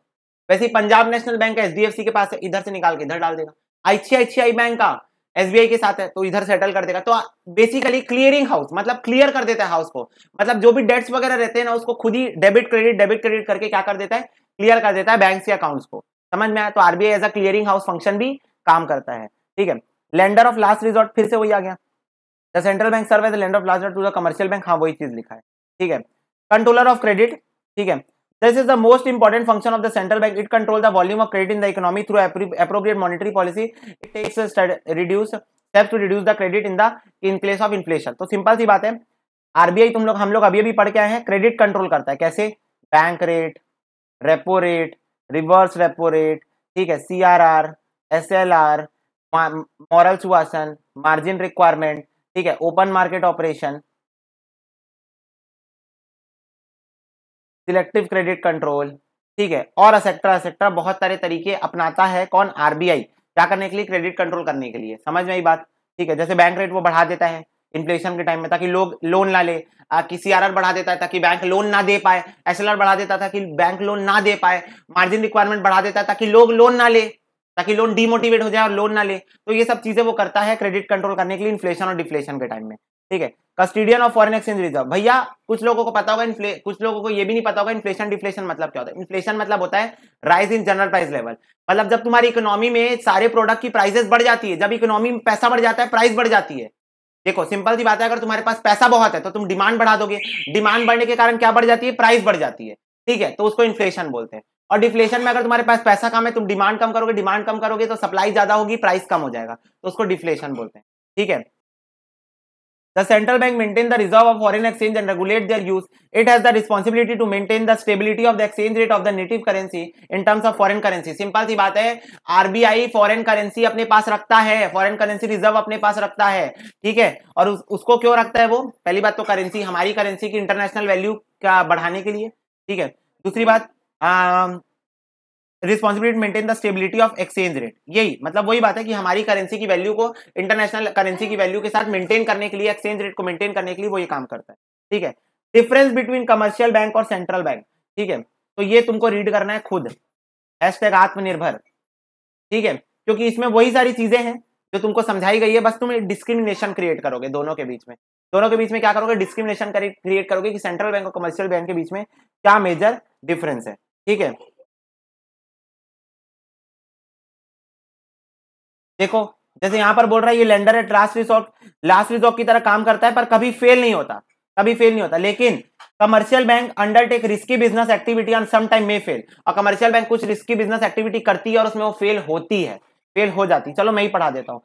वैसे ही पंजाब नेशनल बैंक एचडीएफसी के पास है इधर से निकाल के इधर डाल देगा आईसीआईसीआई बैंक का एसबीआई के साथ है तो इधर सेटल कर देगा तो बेसिकली क्लियरिंग हाउस मतलब क्लियर कर देता है हाउस को मतलब जो भी डेट्स वगैरह रहते हैं ना उसको खुद ही डेबिट क्रेडिट डेबिट क्रेडिट करके क्या कर देता है क्लियर कर देता है बैंक के अकाउंट्स को समझ में आया तो RBI as a clearing house function भी काम करता है ठीक है लेंडर ऑफ लास्ट रिजॉर्ट फिर से वही आ गया the central bank serve as lender of last resort to the commercial bank हाँ वही चीज लिखा है ठीक है कंट्रोलर ऑफ क्रेडिट ठीक है This is the most important function of the central bank. It controls the volume of credit in the economy through appropriate monetary policy. It takes a reduce steps to reduce the credit in the in place of inflation. So simple सी बात है RBI तुम लोग हम लोग अभी अभी पढ़ के आए हैं क्रेडिट कंट्रोल करता है कैसे bank rate repo rate reverse repo rate ठीक है C R R S L R moral suasion margin requirement ठीक है open market operation selective credit control ठीक है और असेक्ट्रा असेक्ट्रा बहुत सारे तरीके अपनाता है कौन आरबीआई क्या करने के लिए क्रेडिट कंट्रोल करने के लिए समझ में आई बात ठीक है जैसे बैंक रेट वो बढ़ा देता है इन्फ्लेशन के टाइम में ताकि लोग लोन ना ले कि आर बढ़ा देता है ताकि बैंक लोन ना दे पाए एसएलआर बढ़ा देता था कि बैंक लोन ना दे पाए मार्जिन रिक्वायरमेंट बढ़ा देता है ताकि लोग लोन ना ले ताकि लोन डीमोटिवेट हो जाए और लोन ना ले तो ये सब चीजें वो करता है क्रेडिट कंट्रोल करने के लिए इन्फ्लेशन और डिफ्लेशन के टाइम में ठीक है custodian of foreign exchange reserve भैया कुछ लोगों को पता होगा कुछ लोगों को ये भी नहीं पता होगा इन्फ्लेशन डिफ्लेशन मतलब क्या होता है इन्फ्लेशन मतलब होता है rise in general price level मतलब जब तुम्हारी इकोनॉमी में सारे प्रोडक्ट की प्राइजेस बढ़ जाती है जब इकोनॉमी में पैसा बढ़ जाता है प्राइस बढ़ जाती है देखो सिंपल सी बात है अगर तुम्हारे पास पैसा बहुत है तो तुम डिमांड बढ़ा दोगे डिमांड बढ़ने के कारण क्या बढ़ जाती है प्राइस बढ़ जाती है ठीक है तो उसको इन्फ्लेशन बोलते हैं और डिफ्लेशन में अगर तुम्हारे पास पैसा कम है तुम डिमांड कम करोगे डिमांड कम करोगे तो सप्लाई ज्यादा होगी प्राइस कम हो जाएगा तो उसको डिफ्लेशन बोलते हैं ठीक है The central bank maintain the reserve of foreign exchange and regulate their use. It has the responsibility to maintain the stability of the exchange rate of the native currency in terms of foreign currency. Simple सी बात है RBI foreign currency अपने पास रखता है foreign currency reserve अपने पास रखता है ठीक है और उस, उसको क्यों रखता है वो पहली बात तो करेंसी हमारी करेंसी की इंटरनेशनल वैल्यू का बढ़ाने के लिए ठीक है दूसरी बात responsibility maintain the stability of exchange rate यही मतलब वही बात है कि हमारी करेंसी की वैल्यू को इंटरनेशनल करेंसी की वैल्यू के साथ मेंटेन करने के लिए एक्सचेंज रेट को मेंटेन करने के लिए वो ये काम करता है ठीक है डिफरेंस बिटवीन कमर्शियल बैंक और सेंट्रल बैंक ठीक है तो ये तुमको रीड करना है खुद एज टैग आत्मनिर्भर ठीक है क्योंकि इसमें वही सारी चीजें हैं जो तुमको समझाई गई है बस तुम डिस्क्रिमिनेशन क्रिएट करोगे दोनों के बीच में दोनों के बीच में क्या करोगे डिस्क्रिमिनेशन क्रिएट करोगे कि सेंट्रल बैंक और कमर्शियल बैंक के बीच में क्या मेजर डिफरेंस है ठीक है देखो जैसे यहां पर बोल रहा है ये lender at last resort last resort की तरह काम करता है पर कभी फेल नहीं होता कभी फेल नहीं होता लेकिन commercial bank undertake risky business activity some time may fail और कमर्शियल बैंक कुछ रिस्की बिजनेस एक्टिविटी करती है और उसमें वो फेल होती है फेल हो जाती है चलो मैं ही पढ़ा देता हूँ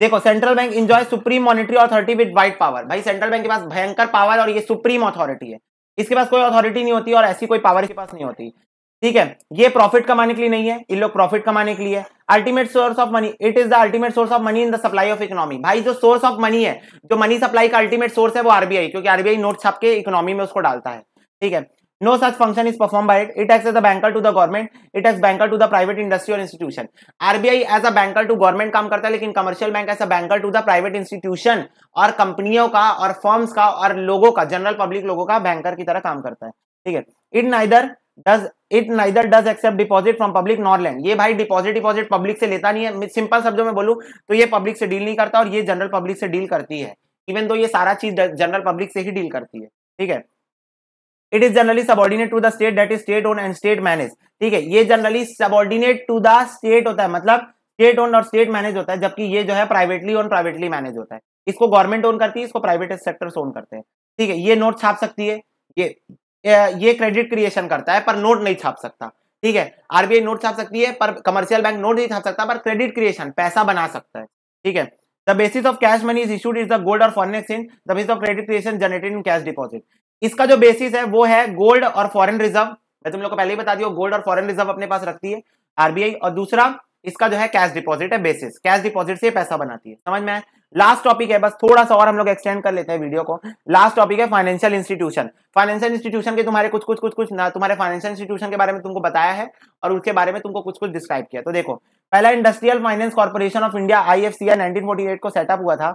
देखो central bank enjoy supreme monetary authority with wide power भाई सेंट्रल बैंक के पास भयंकर पावर और ये सुप्रीम अथॉरिटी है इसके पास कोई अथॉरिटी नहीं होती और ऐसी कोई पावर के पास नहीं होती ठीक है ये प्रॉफिट कमाने के लिए नहीं है इन लोग प्रॉफिट कमाने के लिए ultimate source of money it is the ultimate source of money in the supply of economy भाई जो सोर्स ऑफ मनी है जो मनी सप्लाई का अल्टीमेट सोर्स है वो आरबीआई क्योंकि आरबीआई नोट छाप के इकोनॉमी में उसको डालता है ठीक है no such function is perform by it it acts as a banker to the government it acts banker to the private industry और institution RBI as a banker to government काम करता है लेकिन commercial bank as a banker to the private institution और कंपनियों का और firms का और लोगों का जनरल पब्लिक लोगों का बैंकर की तरह काम करता है ठीक है it neither does it neither does accept deposit from public nor lend ये भाई डिपॉजिट डिपॉजिट पब्लिक से लेता नहीं है सिंपल शब्दों में बोलूँ तो ये पब्लिक से डील नहीं करता और ये जनरल पब्लिक से डील करती है इवन तो ये सारा चीज जनरल पब्लिक से ही डील करती है ठीक है it is generally subordinate to the state that is state own and state manage ठीक है ये generally subordinate to the state होता है मतलब स्टेट ओन और स्टेट मैनेज होता है जबकि ये जो है प्राइवेटली ओन प्राइवेटली मैनेज होता है इसको गवर्नमेंट ओन करती है इसको प्राइवेट सेक्टर्स ओन करते हैं ठीक है ये नोट छाप सकती है ये ये क्रेडिट क्रिएशन करता है पर नोट नहीं छाप सकता ठीक है आरबीआई नोट छाप सकती है पर कमर्शियल बैंक नोट नहीं छाप सकता पर क्रेडिट क्रिएशन पैसा बना सकता है ठीक है the basis of cash money is issued is the gold और foreign exchange the basis of credit creation generated in cash deposit इसका जो बेसिस है वो है गोल्ड और फॉरन रिजर्व मैं तुम लोग को पहले ही बता दिया गोल्ड और फॉरन रिजर्व अपने पास रखती है आरबीआई और दूसरा इसका जो है कैश डिपॉजिट है बेसिस कैश डिपॉजिट से पैसा बनाती है समझ में लास्ट टॉपिक है बस थोड़ा सा और हम लोग एक्सटेंड कर लेते हैं वीडियो को लास्ट टॉपिक है फाइनेंशियल इंस्टीट्यूशन फाइनेंशियल इंस्टीट्यूशन के तुम्हारे कुछ कुछ कुछ कुछ ना तुम्हारे फाइनेंशियल इंस्टीट्यूशन के बारे में तुमको बताया है और उसके बारे में तुमको कुछ कुछ डिस्क्राइब किया तो देखो पहला industrial finance corporation of India I F C को सेटअप हुआ था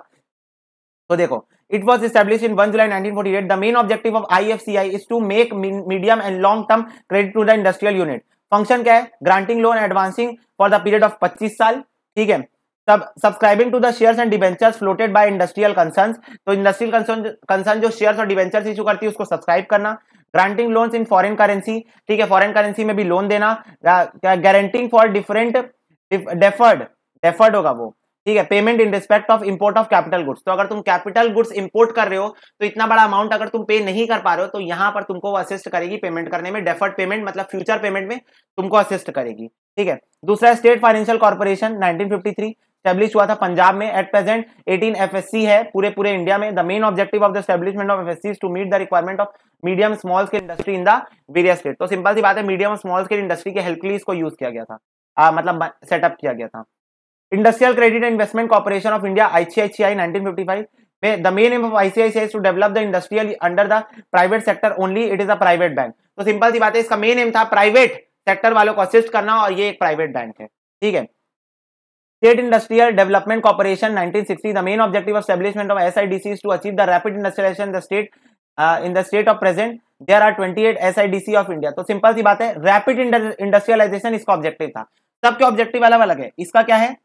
तो देखो it was establish in one July eight the main objective of I F C I is to make medium and long term credit to the industrial unit function क्या है granting loan advancing for the period of 25 साल ठीक है तब subscribing to the shares and debentures floated by industrial concern तो industrial concern जो shares और debentures issue करती है उसको सब्सक्राइब करना granting loans in foreign currency ठीक है फॉरेन करेंसी में भी लोन देना guaranteeing for different deferred deferred होगा वो ठीक है payment in respect of import of capital goods तो अगर तुम कैपिटल गुड्स इंपोर्ट कर रहे हो तो इतना बड़ा अमाउंट अगर तुम पे नहीं कर पा रहे हो तो यहाँ पर तुमको असिस्ट करेगी पेमेंट करने में डेफर्ड पेमेंट मतलब फ्यूचर पेमेंट में तुमको असिस्ट करेगी ठीक है दूसरा state financial corporation nineteen establish हुआ था पंजाब में एट प्रेजेंट 18 एफ है पूरे पूरे इंडिया में the main objective of the establishment of S C to meet the requirement of medium small scale industry in the various state तो simple सी बात है मीडियम स्मॉल स्केल इंडस्ट्री के help के लिए इसको यूज किया गया था आ, मतलब सेटअप किया गया था industrial credit investment corporation of India ICICI 1955 में the main aim of ICICI to develop the industrial under the private sector only it is a private bank तो सिंपल सी बात है इसका मेन एम था प्राइवेट सेक्टर वालों को assist करना और ये एक प्राइवेट बैंक है ठीक है state industrial development corporation 1960 the main objective of establishment of SIDC is to achieve the rapid industrialisation the state in the state of present there are 28 SIDC of India तो simple सी बात है rapid industrialisation इसका objective था सबके objective अलग अलग है इसका क्या है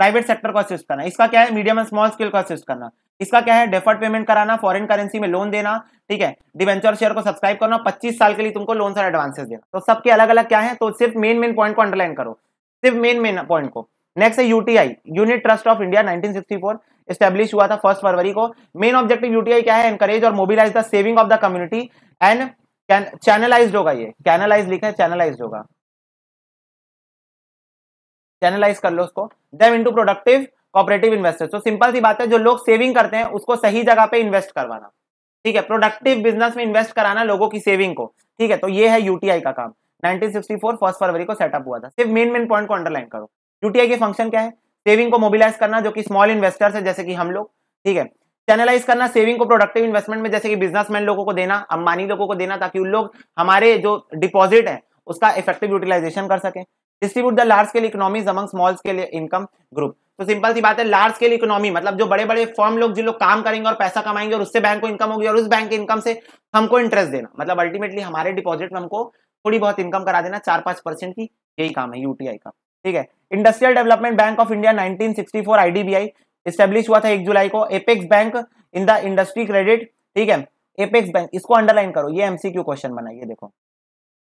प्राइवेट सेक्टर को असिस्ट करना इसका क्या है मीडियम एंड स्मॉल स्केल को असिस्ट करना इसका क्या है डेफर्ड पेमेंट कराना फॉरेन करेंसी में लोन देना ठीक है डिवेंचर शेयर को सब्सक्राइब करना पच्चीस साल के लिए तुमको लोन सर एडवांसेस देना तो सबके अलग अलग क्या है तो सिर्फ मेन मेन पॉइंट को अंडरलाइन करो सिर्फ मेन मेन पॉइंट को नेक्स्ट है UTI unit trust of India 1964 establish हुआ था फर्स्ट फरवरी को मेन ऑब्जेक्टिव यूटीआई क्या है एनकरेज और mobilise the saving of the community and channelise होगा ये कैनलाइज लिखा है चैनलाइज होगा चैनलाइज कर लो उसको देव इंटू प्रोडक्टिव कॉपरेटिव इन्वेस्टर्स तो सिंपल सी बात है जो लोग सेविंग करते हैं उसको सही जगह पे इन्वेस्ट करवाना ठीक है प्रोडक्टिव बिजनेस में इन्वेस्ट कराना लोगों की सेविंग को ठीक है तो ये है यूटीआई का काम 1964 फर्स्ट फरवरी को सेटअप हुआ था सिर्फ मेन मेन पॉइंट को अंडरलाइन करो यूटीआई के फंक्शन क्या है सेविंग को मोबिलाइज करना जो कि स्मॉल इन्वेस्टर्स है जैसे कि हम लोग ठीक है चैनलाइज करना सेविंग को प्रोडक्टिव इन्वेस्टमेंट में जैसे कि बिजनेसमैन लोगों को देना अंबानी लोगों को देना ताकि उन लोग हमारे जो डिपॉजिट है उसका इफेक्टिव यूटिलाइजेशन कर सकें distribute the large scale economy among small scale income group तो सिंपल सी बात है लार्ज स्केल इकोनॉमी मतलब जो बड़े बड़े फॉर्म लोग जिन लोग काम करेंगे और पैसा कमाएंगे और उससे बैंक को इनकम होगी और उस बैंक के इनकम से हमको इंटरेस्ट देना मतलब अल्टीमेटली हमारे डिपॉजिट में हमको थोड़ी बहुत इनकम करा देना चार पांच परसेंट की यही काम है यूटीआई का ठीक है industrial development bank of India nineteen sixty establish हुआ था एक जुलाई को apex bank in the industry credit ठीक है एपेक्स बैंक इसको अंडरलाइन करो ये एमसीक्यू क्वेश्चन बनाइए देखो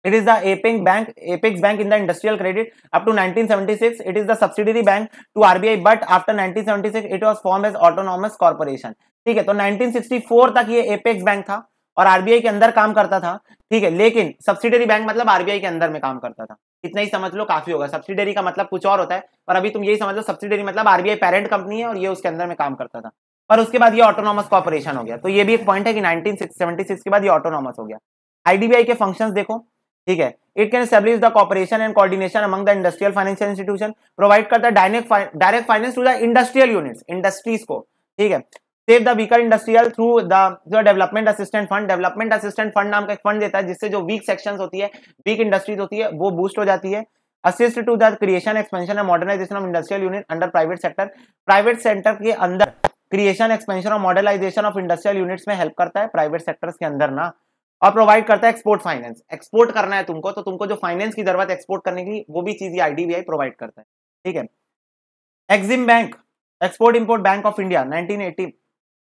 it is the Apex Bank, Apex Bank in the industrial credit. Up to 1976, it is the subsidiary bank to RBI, but after 1976, it was formed as autonomous corporation. ठीक है तो 1964 तक ये Apex bank था और RBI के अंदर काम करता था ठीक है लेकिन सब्सिडरी बैंक मतलब आरबीआई के अंदर में काम करता था इतना ही समझ लो काफी होगा सब्सिडरी का मतलब कुछ और होता है और अभी तुम यही समझ लो सब्सिडरी मतलब आरबीआई पेरेंट कंपनी है और ये उसके अंदर में काम करता था पर उसके बाद ये ऑटोनॉमस कॉर्पोरेशन हो गया तो ये भी एक पॉइंट है कि 1976 के बाद ये ऑटोनॉमस हो गया आईडीबीआई के फंक्शन देखो ठीक है it can establish the cooperation and coordination among the industrial financial institution provide करता है direct finance to the industrial units industries को ठीक है save the weaker industrial through the development assistant fund development assistant fund नाम का एक fund देता है जिससे जो वीक सेक्शन होती है वीक इंडस्ट्रीज होती है वो बूस्ट हो जाती है assist to the creation expansion and modernisation of industrial unit under private sector private sector के अंदर क्रिएशन एक्सपेंशन और मॉडर्नाइजेशन ऑफ इंडस्ट्रियल यूनिट्स में हेल्प करता है प्राइवेट सेक्टर्स के अंदर ना और प्रोवाइड करता है एक्सपोर्ट फाइनेंस एक्सपोर्ट करना है तुमको तो तुमको जो फाइनेंस की जरूरत है एक्सपोर्ट करने की वो भी चीज आईडीबीआई प्रोवाइड करता है ठीक है EXIM bank export import bank of India 1980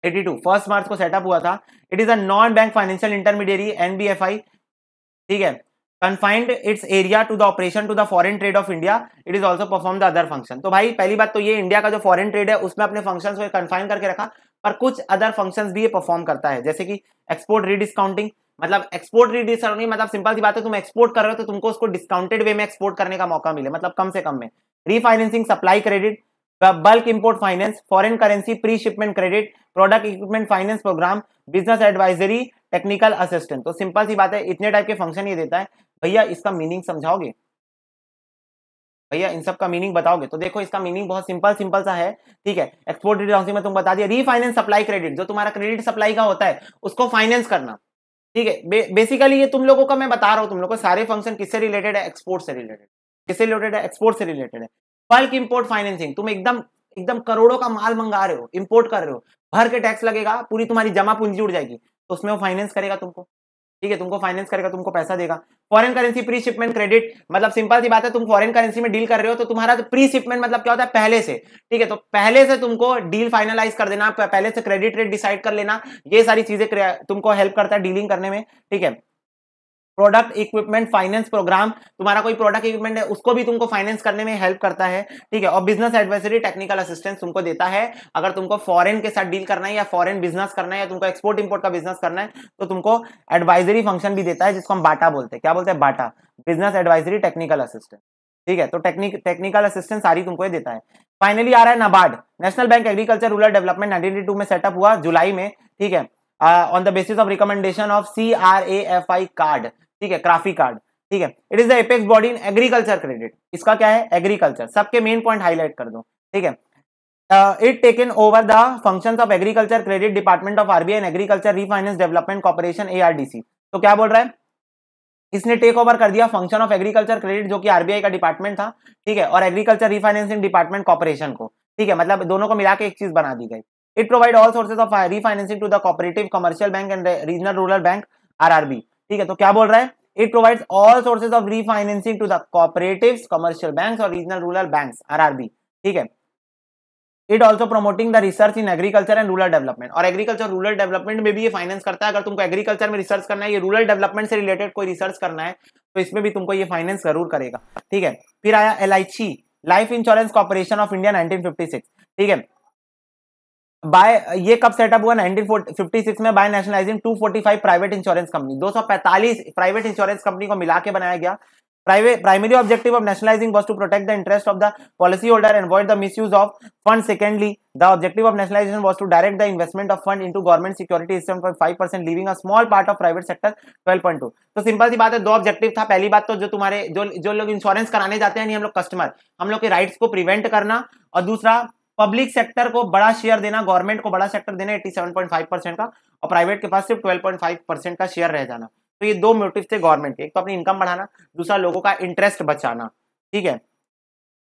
82 first March को सेटअप हुआ था it is a non bank financial intermediary NBFI ठीक है confined its area to the operation to the foreign trade of India it is also perform the other function तो भाई पहली बात तो ये इंडिया का जो फॉरन ट्रेड है उसमें अपने फंक्शन को कन्फाइन करके रखा पर कुछ अदर फंक्शन भी ये परफॉर्म करता है जैसे कि एक्सपोर्ट रीडिस्काउंटिंग मतलब एक्सपोर्ट रिड्यूसर करनी मतलब सिंपल सी बात है तुम एक्सपोर्ट कर रहे हो तो तुमको उसको डिस्काउंटेड वे में एक्सपोर्ट करने का मौका मिले मतलब कम से कम में refinancing supply credit bulk import finance foreign currency pre shipment credit product equipment finance programme business advisory technical assistant तो सिंपल सी बात है इतने टाइप के फंक्शन ये देता है भैया इसका मीनिंग समझाओगे भैया इन सब का मीनिंग बताओगे तो देखो इसका मीनिंग बहुत सिंपल सिंपल सा है ठीक है एक्सपोर्ट रिड्यूस में तुम बता दिया रीफाइनेंस सप्लाई क्रेडिट जो तुम्हारा क्रेडिट सप्लाई का होता है उसको फाइनेंस करना ठीक है बेसिकली ये तुम लोगों का मैं बता रहा हूँ तुम लोग को सारे फंक्शन किससे रिलेटेड है एक्सपोर्ट से रिलेटेड किससे रिलेटेड है एक्सपोर्ट से रिलेटेड है बल्क इम्पोर्ट फाइनेंसिंग तुम एकदम एकदम करोड़ों का माल मंगा रहे हो इम्पोर्ट कर रहे हो भर के टैक्स लगेगा पूरी तुम्हारी जमा पूंजी उड़ जाएगी तो उसमें वो फाइनेंस करेगा तुमको ठीक है तुमको फाइनेंस करेगा तुमको पैसा देगा foreign currency pre shipment credit मतलब सिंपल सी बात है तुम फॉरन करेंसी में डील कर रहे हो तो तुम्हारा प्री तो शिपमेंट मतलब क्या होता है पहले से ठीक है तो पहले से तुमको डील फाइनलाइज कर देना पहले से क्रेडिट रेट डिसाइड कर लेना ये सारी चीजें तुमको हेल्प करता है डीलिंग करने में ठीक है प्रोडक्ट इक्विपमेंट फाइनेंस प्रोग्राम तुम्हारा कोई प्रोडक्ट इक्विपमेंट है उसको भी तुमको फाइनेंस करने में हेल्प करता है ठीक है और बिजनेस एडवाइजरी टेक्निकल असिस्टेंस तुमको देता है अगर तुमको फॉरेन के साथ डील करना है या फॉरेन बिजनेस करना है या तुमको एक्सपोर्ट इंपोर्ट का बिजनेस करना है तो तुमको एडवाइजरी फंक्शन भी देता है जिसको हम बाटा बोलते हैं क्या बोलते हैं बाटा बिजनेस एडवाइजरी टेक्निकल असिस्टेंट ठीक है तो टेक्निक टेक्निकल असिस्टेंस सारी तुमको देता है फाइनली आ रहा है NABARD national bank agriculture rural development two में सेटअप हुआ जुलाई में ठीक है on the basis of recommendation of C R A F I card ठीक है क्राफी कार्ड ठीक है it is the apex body in agriculture credit इसका क्या है एग्रीकल्चर सबके मेन पॉइंट हाईलाइट कर दो ठीक है it taken over the function of agriculture credit department of RBI agriculture refinance development corporation ARDC तो क्या बोल रहा है इसने टेक ओवर कर दिया फंक्शन ऑफ एग्रीकल्चर क्रेडिट जो कि आरबीआई का डिपार्टमेंट था ठीक है और एग्रीकल्चर रिफाइनेंसिंग डिपार्टमेंट कॉर्पोरेशन को ठीक है मतलब दोनों को मिला के एक चीज बना दी गई it provide all sources of refinancing to the cooperative commercial bank and regional rural bank RRB ठीक है तो क्या बोल रहा है it provides all sources of refinancing to the cooperative commercial bank और रीजनल रूरल बैंक आरआरबी ठीक है it also promoting the research in agriculture and rural development और एग्रीकल्चर रूरल डेवलपमेंट में भी ये फाइनेंस करता है अगर तुमको एग्रीकल्चर में रिसर्च करना है ये रूरल डेवलपमेंट से रिलेटेड कोई रिसर्च करना है तो इसमें भी तुमको ये फाइनेंस जरूर करेगा ठीक है फिर आया L I life insurance corporation of India six ठीक है बाय ये कब सेटअप हुआ 1956 में by nationalising 245 private insurance company 245 private insurance company को मिला के बनाया गया private primary objective of nationalising was to protect the interest of the policy holder and avoid the misuse of fund secondly the objective of nationalisation was to direct the investment of fund into government security seven point five percent living a small part of private sector 12.2 तो simple सी बात है दो objective था पहली बात तो जो तुम्हारे जो जो लोग इंश्योरेंस कराने जाते हैं हम लोग कस्टमर हम लोग के राइट्स को प्रिवेंट करना और दूसरा पब्लिक सेक्टर को बड़ा शेयर देना गवर्नमेंट को बड़ा सेक्टर देना 87.5 परसेंट का और प्राइवेट के पास सिर्फ 12.5 परसेंट का शेयर रह जाना तो ये दो मोटिव थे गवर्नमेंट के एक तो अपनी इनकम बढ़ाना दूसरा लोगों का इंटरेस्ट बचाना ठीक है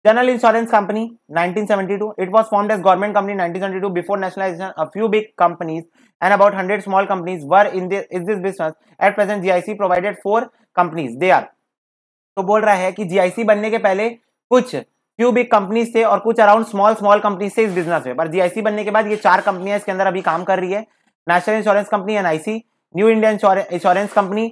general insurance company 1972 it was form as government company 1972 before nationalisation a few big companies and about hundred small companies were in is this business at present GIC provided four companies they are तो बोल रहा है कि GIC बनने के पहले कुछ few big companies से और कुछ अराउंड स्मॉल स्मॉल कंपनी से इस बिजनेस में पर जीआईसी बनने के बाद ये चार कंपनियां इसके अंदर अभी काम कर रही है national insurance company NIC new India insurance company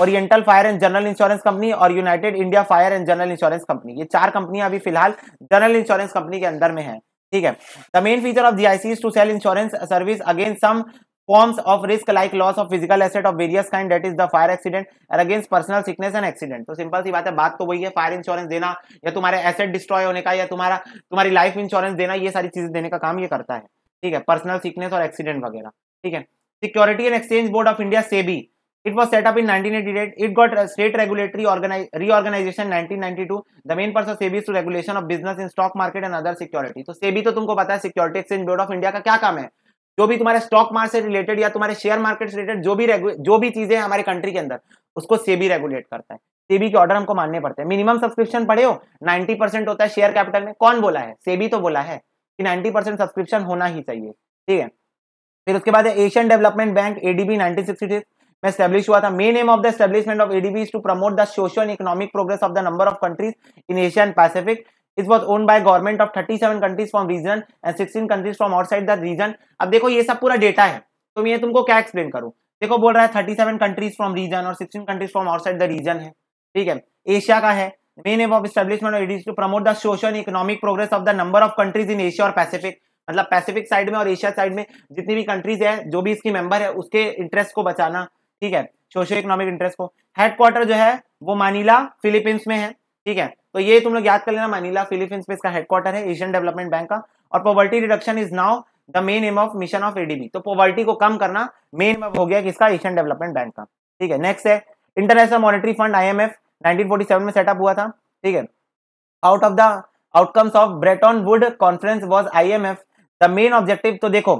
oriental fire and general insurance company और united India fire and general insurance company ये चार कंपनियां अभी फिलहाल जनरल इंश्योरेंस कंपनी के अंदर में है ठीक है the main feature of GIC is to sell insurance service again some forms of risk like loss of physical asset of various kind that is the fire accident and against personal sickness and accident तो simple सी बात है बात तो वही है fire insurance देना या तुम्हारे एसेट डिस्ट्रॉय होने का या तुम्हारा तुम्हारी लाइफ इंश्योरेंस देना ये सारी चीजें देने का काम ये करता है ठीक है पर्सनल सिकनेस और एक्सीडेंट वगैरह ठीक है security and exchange board of India SEBI It was set up in 1988. It got state regulatory reorganization 1992. The main purpose of SEBI is to regulation of business in stock market and other security. तो SEBI तो तुमको पता है security exchange board of India का क्या काम है जो भी तुम्हारे स्टॉक मार्केट से रिलेटेड या तुम्हारे शेयर मार्केट से रिलेटेड जो भी जो भी चीजें हैं हमारे कंट्री के अंदर उसको सेबी रेगुलेट करता है सेबी के ऑर्डर हमको मानने पड़ते हैं मिनिमम सब्सक्रिप्शन पढ़े हो नाइन्टी परसेंट होता है शेयर कैपिटल में कौन बोला है सेबी तो बोला है कि नाइन्टी परसेंट सब्सक्रिप्शन होना ही चाहिए ठीक है फिर उसके बाद Asian development bank ADB nineteen में स्टैब्लिश हुआ था main aim of the establishment of ADB is to promote the social economic progress of the number of countries in Asia and Pacific it was own by government of thirty seven countries from region and sixteen countries from outside the region अब देखो ये सब पूरा data है तो मैं तुमको क्या एक्सप्लेन करूँ देखो बोल रहा है thirty seven countries from region और sixteen countries from outside the region है ठीक है एशिया का है main aim of establishment it is to promote the social economic progress of the number of countries in Asia और Pacific मतलब Pacific side में और एशिया साइड में जितनी भी कंट्रीज है जो भी इसकी मेंबर है उसके इंटरेस्ट को बचाना ठीक है सोशल इकोनॉमिक इंटरेस्ट को हेडक्वार्टर जो है वो मानीला फिलीपींस में है ठीक है तो ये तुम लोग याद कर लेना मनीला फिलीपींस में इसका हेडक्वार्टर है एशियन डेवलपमेंट बैंक का और poverty reduction is now the main aim of mission of ADB तो पॉवर्टी को कम करना मेन एम हो गया किसका एशियन डेवलपमेंट बैंक का ठीक है नेक्स्ट है इंटरनेशनल मॉनिटरी फंड आईएमएफ 1947 में सेटअप हुआ था ठीक है out of the outcomes of Bretton Wood conference was I M F the main objective तो देखो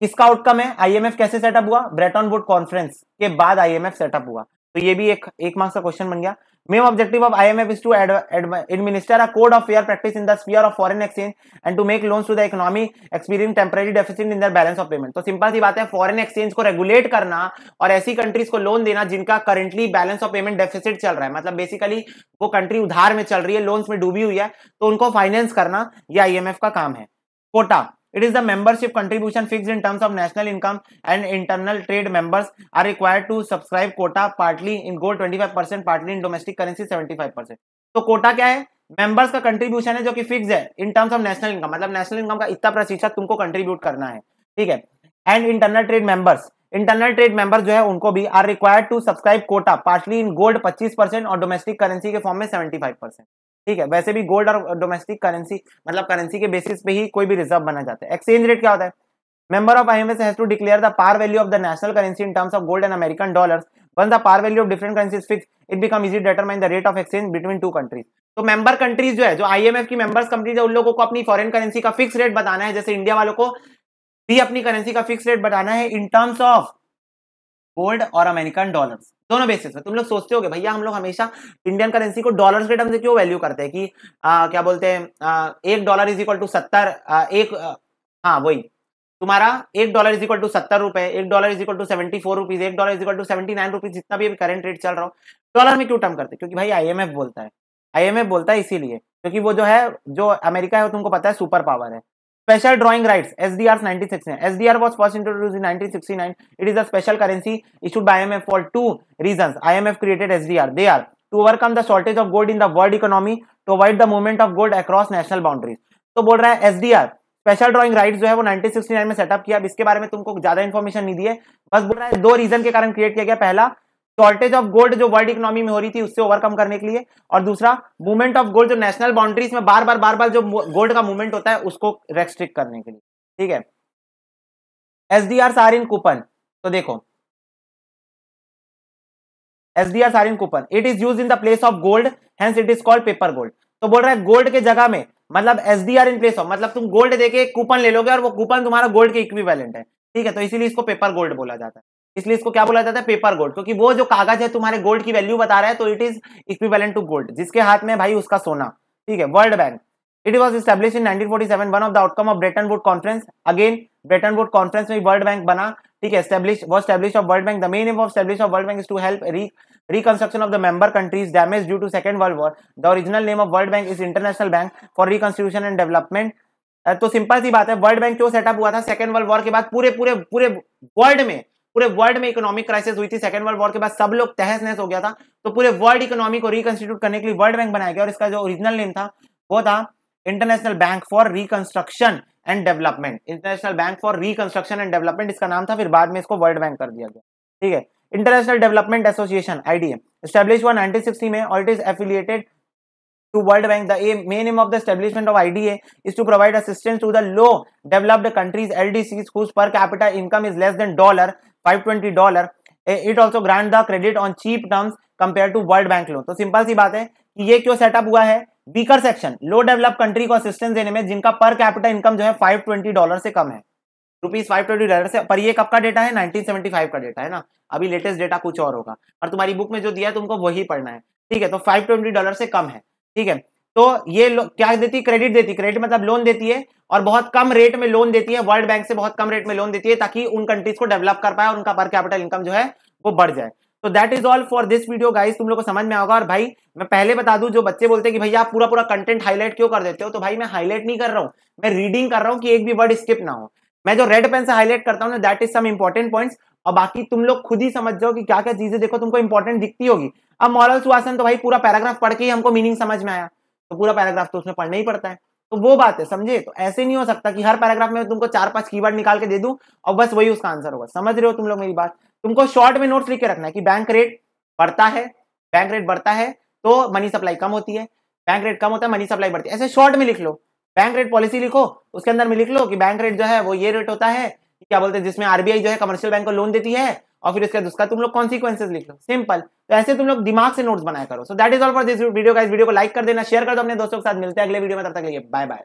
किसका आउटकम है आईएमएफ कैसे सेटअप हुआ ब्रेटॉन वुड कॉन्फ्रेंस के बाद आईएमएफ सेटअप हुआ तो ये भी एक एक मार्क्स का क्वेश्चन बन गया main objective of IMF is to administer a code of fair practice in the sphere of foreign exchange and to make loans to the economy experience temporary deficit in the balance of payment तो simple सी बात है foreign exchange को regulate करना और ऐसी countries को loan देना जिनका currently balance of payment deficit चल रहा है मतलब बेसिकली वो कंट्री उधार में चल रही है लोन्स में डूबी हुई है तो उनको फाइनेंस करना यह एफ का काम है quota It is the membership contribution fixed in terms of national income and internal trade members are partly in subscribe quota partly in gold 25% partly in domestic currency 75%. तो कोटा क्या है मेंबर्स का contribution है जो कि फिक्स है in terms of national income मतलब national income का इतना प्रतिशत तुमको कंट्रीब्यूट करना है ठीक है and internal trade members internal trade members जो है उनको भी are required to subscribe quota partly in gold पच्चीस परसेंट और डोमेस्टिक करेंसी के फॉर्म में सेवेंटी फाइव परसेंट ठीक है वैसे भी गोल्ड और डोमेस्टिक करेंसी मतलब करेंसी के बेसिस पे ही कोई भी रिजर्व बना जाता है एक्सचेंज रेट क्या होता है member of I M Ms to declare the par value of the national currency in terms of gold and American dollar one the par value of different currencies fix it become easy determine the rate of exchange between two countries तो member countries जो है जो IMF की members countries है उन लोगों को अपनी फॉरन करेंसी का फिक्स रेट बताना है जैसे इंडिया वालों को भी अपनी करेंसी का फिक्स रेट बताना है इन टर्म्स ऑफ गोल्ड और अमेरिकन डॉलर्स दोनों बेसिस में तुम लोग सोचते हो भैया हम लोग हमेशा इंडियन करेंसी को डॉलर के टर्म से क्यों वैल्यू करते हैं कि आ, क्या बोलते हैं एक डॉलर इज इक्वल टू सत्तर एक आ, हाँ वही तुम्हारा एक डॉलर इज इक्वल टू सत्तर रुपए एक dollar is equal to seventy four rupees एक dollar is equal to seventy nine rupees जितना भी करंट रेट चल रहा हो डॉलर में क्यों टर्म करते क्योंकि भाई आईएमएफ बोलता है आईएमएफ बोलता है इसीलिए क्योंकि वो जो है जो अमेरिका है वो तुमको पता है सुपर पावर है special drawing rights S D R S D R was first introduce in it is a currency issued by M F for two reason I M F created S D R they are to overcome the shortage of gold in the world economy to avoid the movement of gold across national boundaries तो बोल रहा है S D R special drawing right जो है वो 1969 में setup किया इसके बारे में तुमको ज्यादा इन्फॉर्मेशन नहीं दिए बस बोल रहा है दो रीजन के कारण क्रिएट किया गया पहला शॉर्टेज ऑफ गोल्ड जो वर्ल्ड इकोनॉमी में हो रही थी उससे ओवरकम करने के लिए और दूसरा मूवमेंट ऑफ गोल्ड जो नेशनल बाउंड्रीज में बार बार बार बार जो गोल्ड का मूवमेंट होता है उसको रेस्ट्रिक्ट करने के लिए ठीक है एस डी आर सारिन कूपन तो देखो एस डी आर सारिन coupon it is use in the place of gold hence it is called paper gold तो बोल रहा है गोल्ड के जगह में मतलब S D R in place of मतलब तुम गोल्ड देके कूपन ले लोगे और वो कूपन तुम्हारा गोल्ड के इक्विवेलेंट है ठीक है तो इसीलिए इसको पेपर गोल्ड बोला जाता है इसलिए इसको क्या बोला जाता है पेपर गोल्ड क्योंकि वो जो कागज है तुम्हारे गोल्ड की वैल्यू बता रहा है तो it is equivalent to gold जिसके हाथ में भाई उसका सोना ठीक है world bank it was establish in nineteen one of the outcome of Bretton Wood conference again Bretton Wood conference में वर्ल्ड बैंक बना ठीक है establish was establish of world bank the main aim of establish of world bank to help reconstruction of the member countries damage due to second world war the original name of world bank is international bank for reconstruction and development तो simple सी बात है world bank क्यों set up हुआ था second world war के बाद पूरे पूरे पूरे वर्ल्ड में पूरे वर्ल्ड में इकोनॉमिक क्राइसिस हुई थी सेकंड वर्ल्ड वॉर के बाद सब लोग तहस नहस हो गया था तो पूरे वर्ल्ड इकोनॉमी को रिकंस्टिट्यूट करने के लिए वर्ल्ड बैंक बनाया गया और इसका जो ओरिजिनल नेम था वो था international bank for reconstruction and development international bank for reconstruction and development इसका नाम था फिर बाद में इसको वर्ल्ड बैंक कर दिया गया ठीक है international development association IDA establish हुआ 1960 में और it is to world bank the A main aim of the establishment of IDA is to provide assistance to the low developed countries LDCs whose per capita income is less than dollar 520 dollar it also grant the credit on cheap terms compare to world bank loan तो simple सी बात है कि ये क्यों set up हुआ है weaker section low develop country को असिस्टेंस देने में जिनका पर कैपिटल इनकम जो है 520 डॉलर से कम है रुपीज फाइव ट्वेंटी डॉलर से पर ये कब का डेटा है 1975 का डेटा है ना अभी लेटेस्ट डेटा कुछ और होगा और तुम्हारी बुक में जो दिया है तुमको वही पढ़ना है ठीक है तो फाइव ट्वेंटी डॉलर से कम है ठीक है तो ये क्या देती क्रेडिट देती क्रेडिट मतलब लोन देती है और बहुत कम रेट में लोन देती है वर्ल्ड बैंक से बहुत कम रेट में लोन देती है ताकि उन कंट्रीज को डेवलप कर पाए और उनका पर कैपिटल इनकम जो है वो बढ़ जाए तो that is all for this video guys तुम लोग को समझ में आओगा और भाई मैं पहले बता दूं जो बच्चे बोलते हैं कि भैया आप पूरा पूरा कंटेंट हाईलाइट क्यों कर देते हो तो भाई मैं हाईलाइट नहीं कर रहा हूँ मैं रीडिंग कर रहा हूँ कि एक भी वर्ड स्किप ना हो मैं जो रेड पेन से हाईलाइट करता हूँ that is some important points और बाकी तुम लोग खुद ही समझ जाओ कि क्या क्या चीजें देखो तुमको इंपॉर्टेंट दिखती होगी अब मॉरल सुहासन तो भाई पूरा पैराग्राफ पढ़ के ही हमको मीनिंग समझ में आया तो पूरा पैराग्राफ तो उसमें पढ़ना ही पड़ता है तो वो बात है समझे तो ऐसे नहीं हो सकता कि हर पैराग्राफ में तुमको चार पांच कीवर्ड निकाल के दे दूं और बस वही उसका आंसर होगा समझ रहे हो तुम लोग मेरी बात तुमको शॉर्ट में नोट्स लिख के रखना है कि बैंक रेट बढ़ता है बैंक रेट बढ़ता है तो मनी सप्लाई कम होती है बैंक रेट कम होता है मनी सप्लाई बढ़ती है ऐसे शॉर्ट में लिख लो बैंक रेट पॉलिसी लिखो उसके अंदर में लिख लो कि बैंक रेट जो है वो ये रेट होता है क्या बोलते हैं जिसमें आरबीआई जो है कमर्शियल बैंक को लोन देती है और फिर इसके उसका तुम लोग कॉन्सिक्वेंसेज लिख लो सिंपल तो ऐसे तुम लोग दिमाग से नोट्स बनाया करो so that is all for this video का इस वीडियो को लाइक कर देना शेयर कर दो अपने दोस्तों के साथ मिलते हैं अगले वीडियो में तब तक के लिए बाय बाय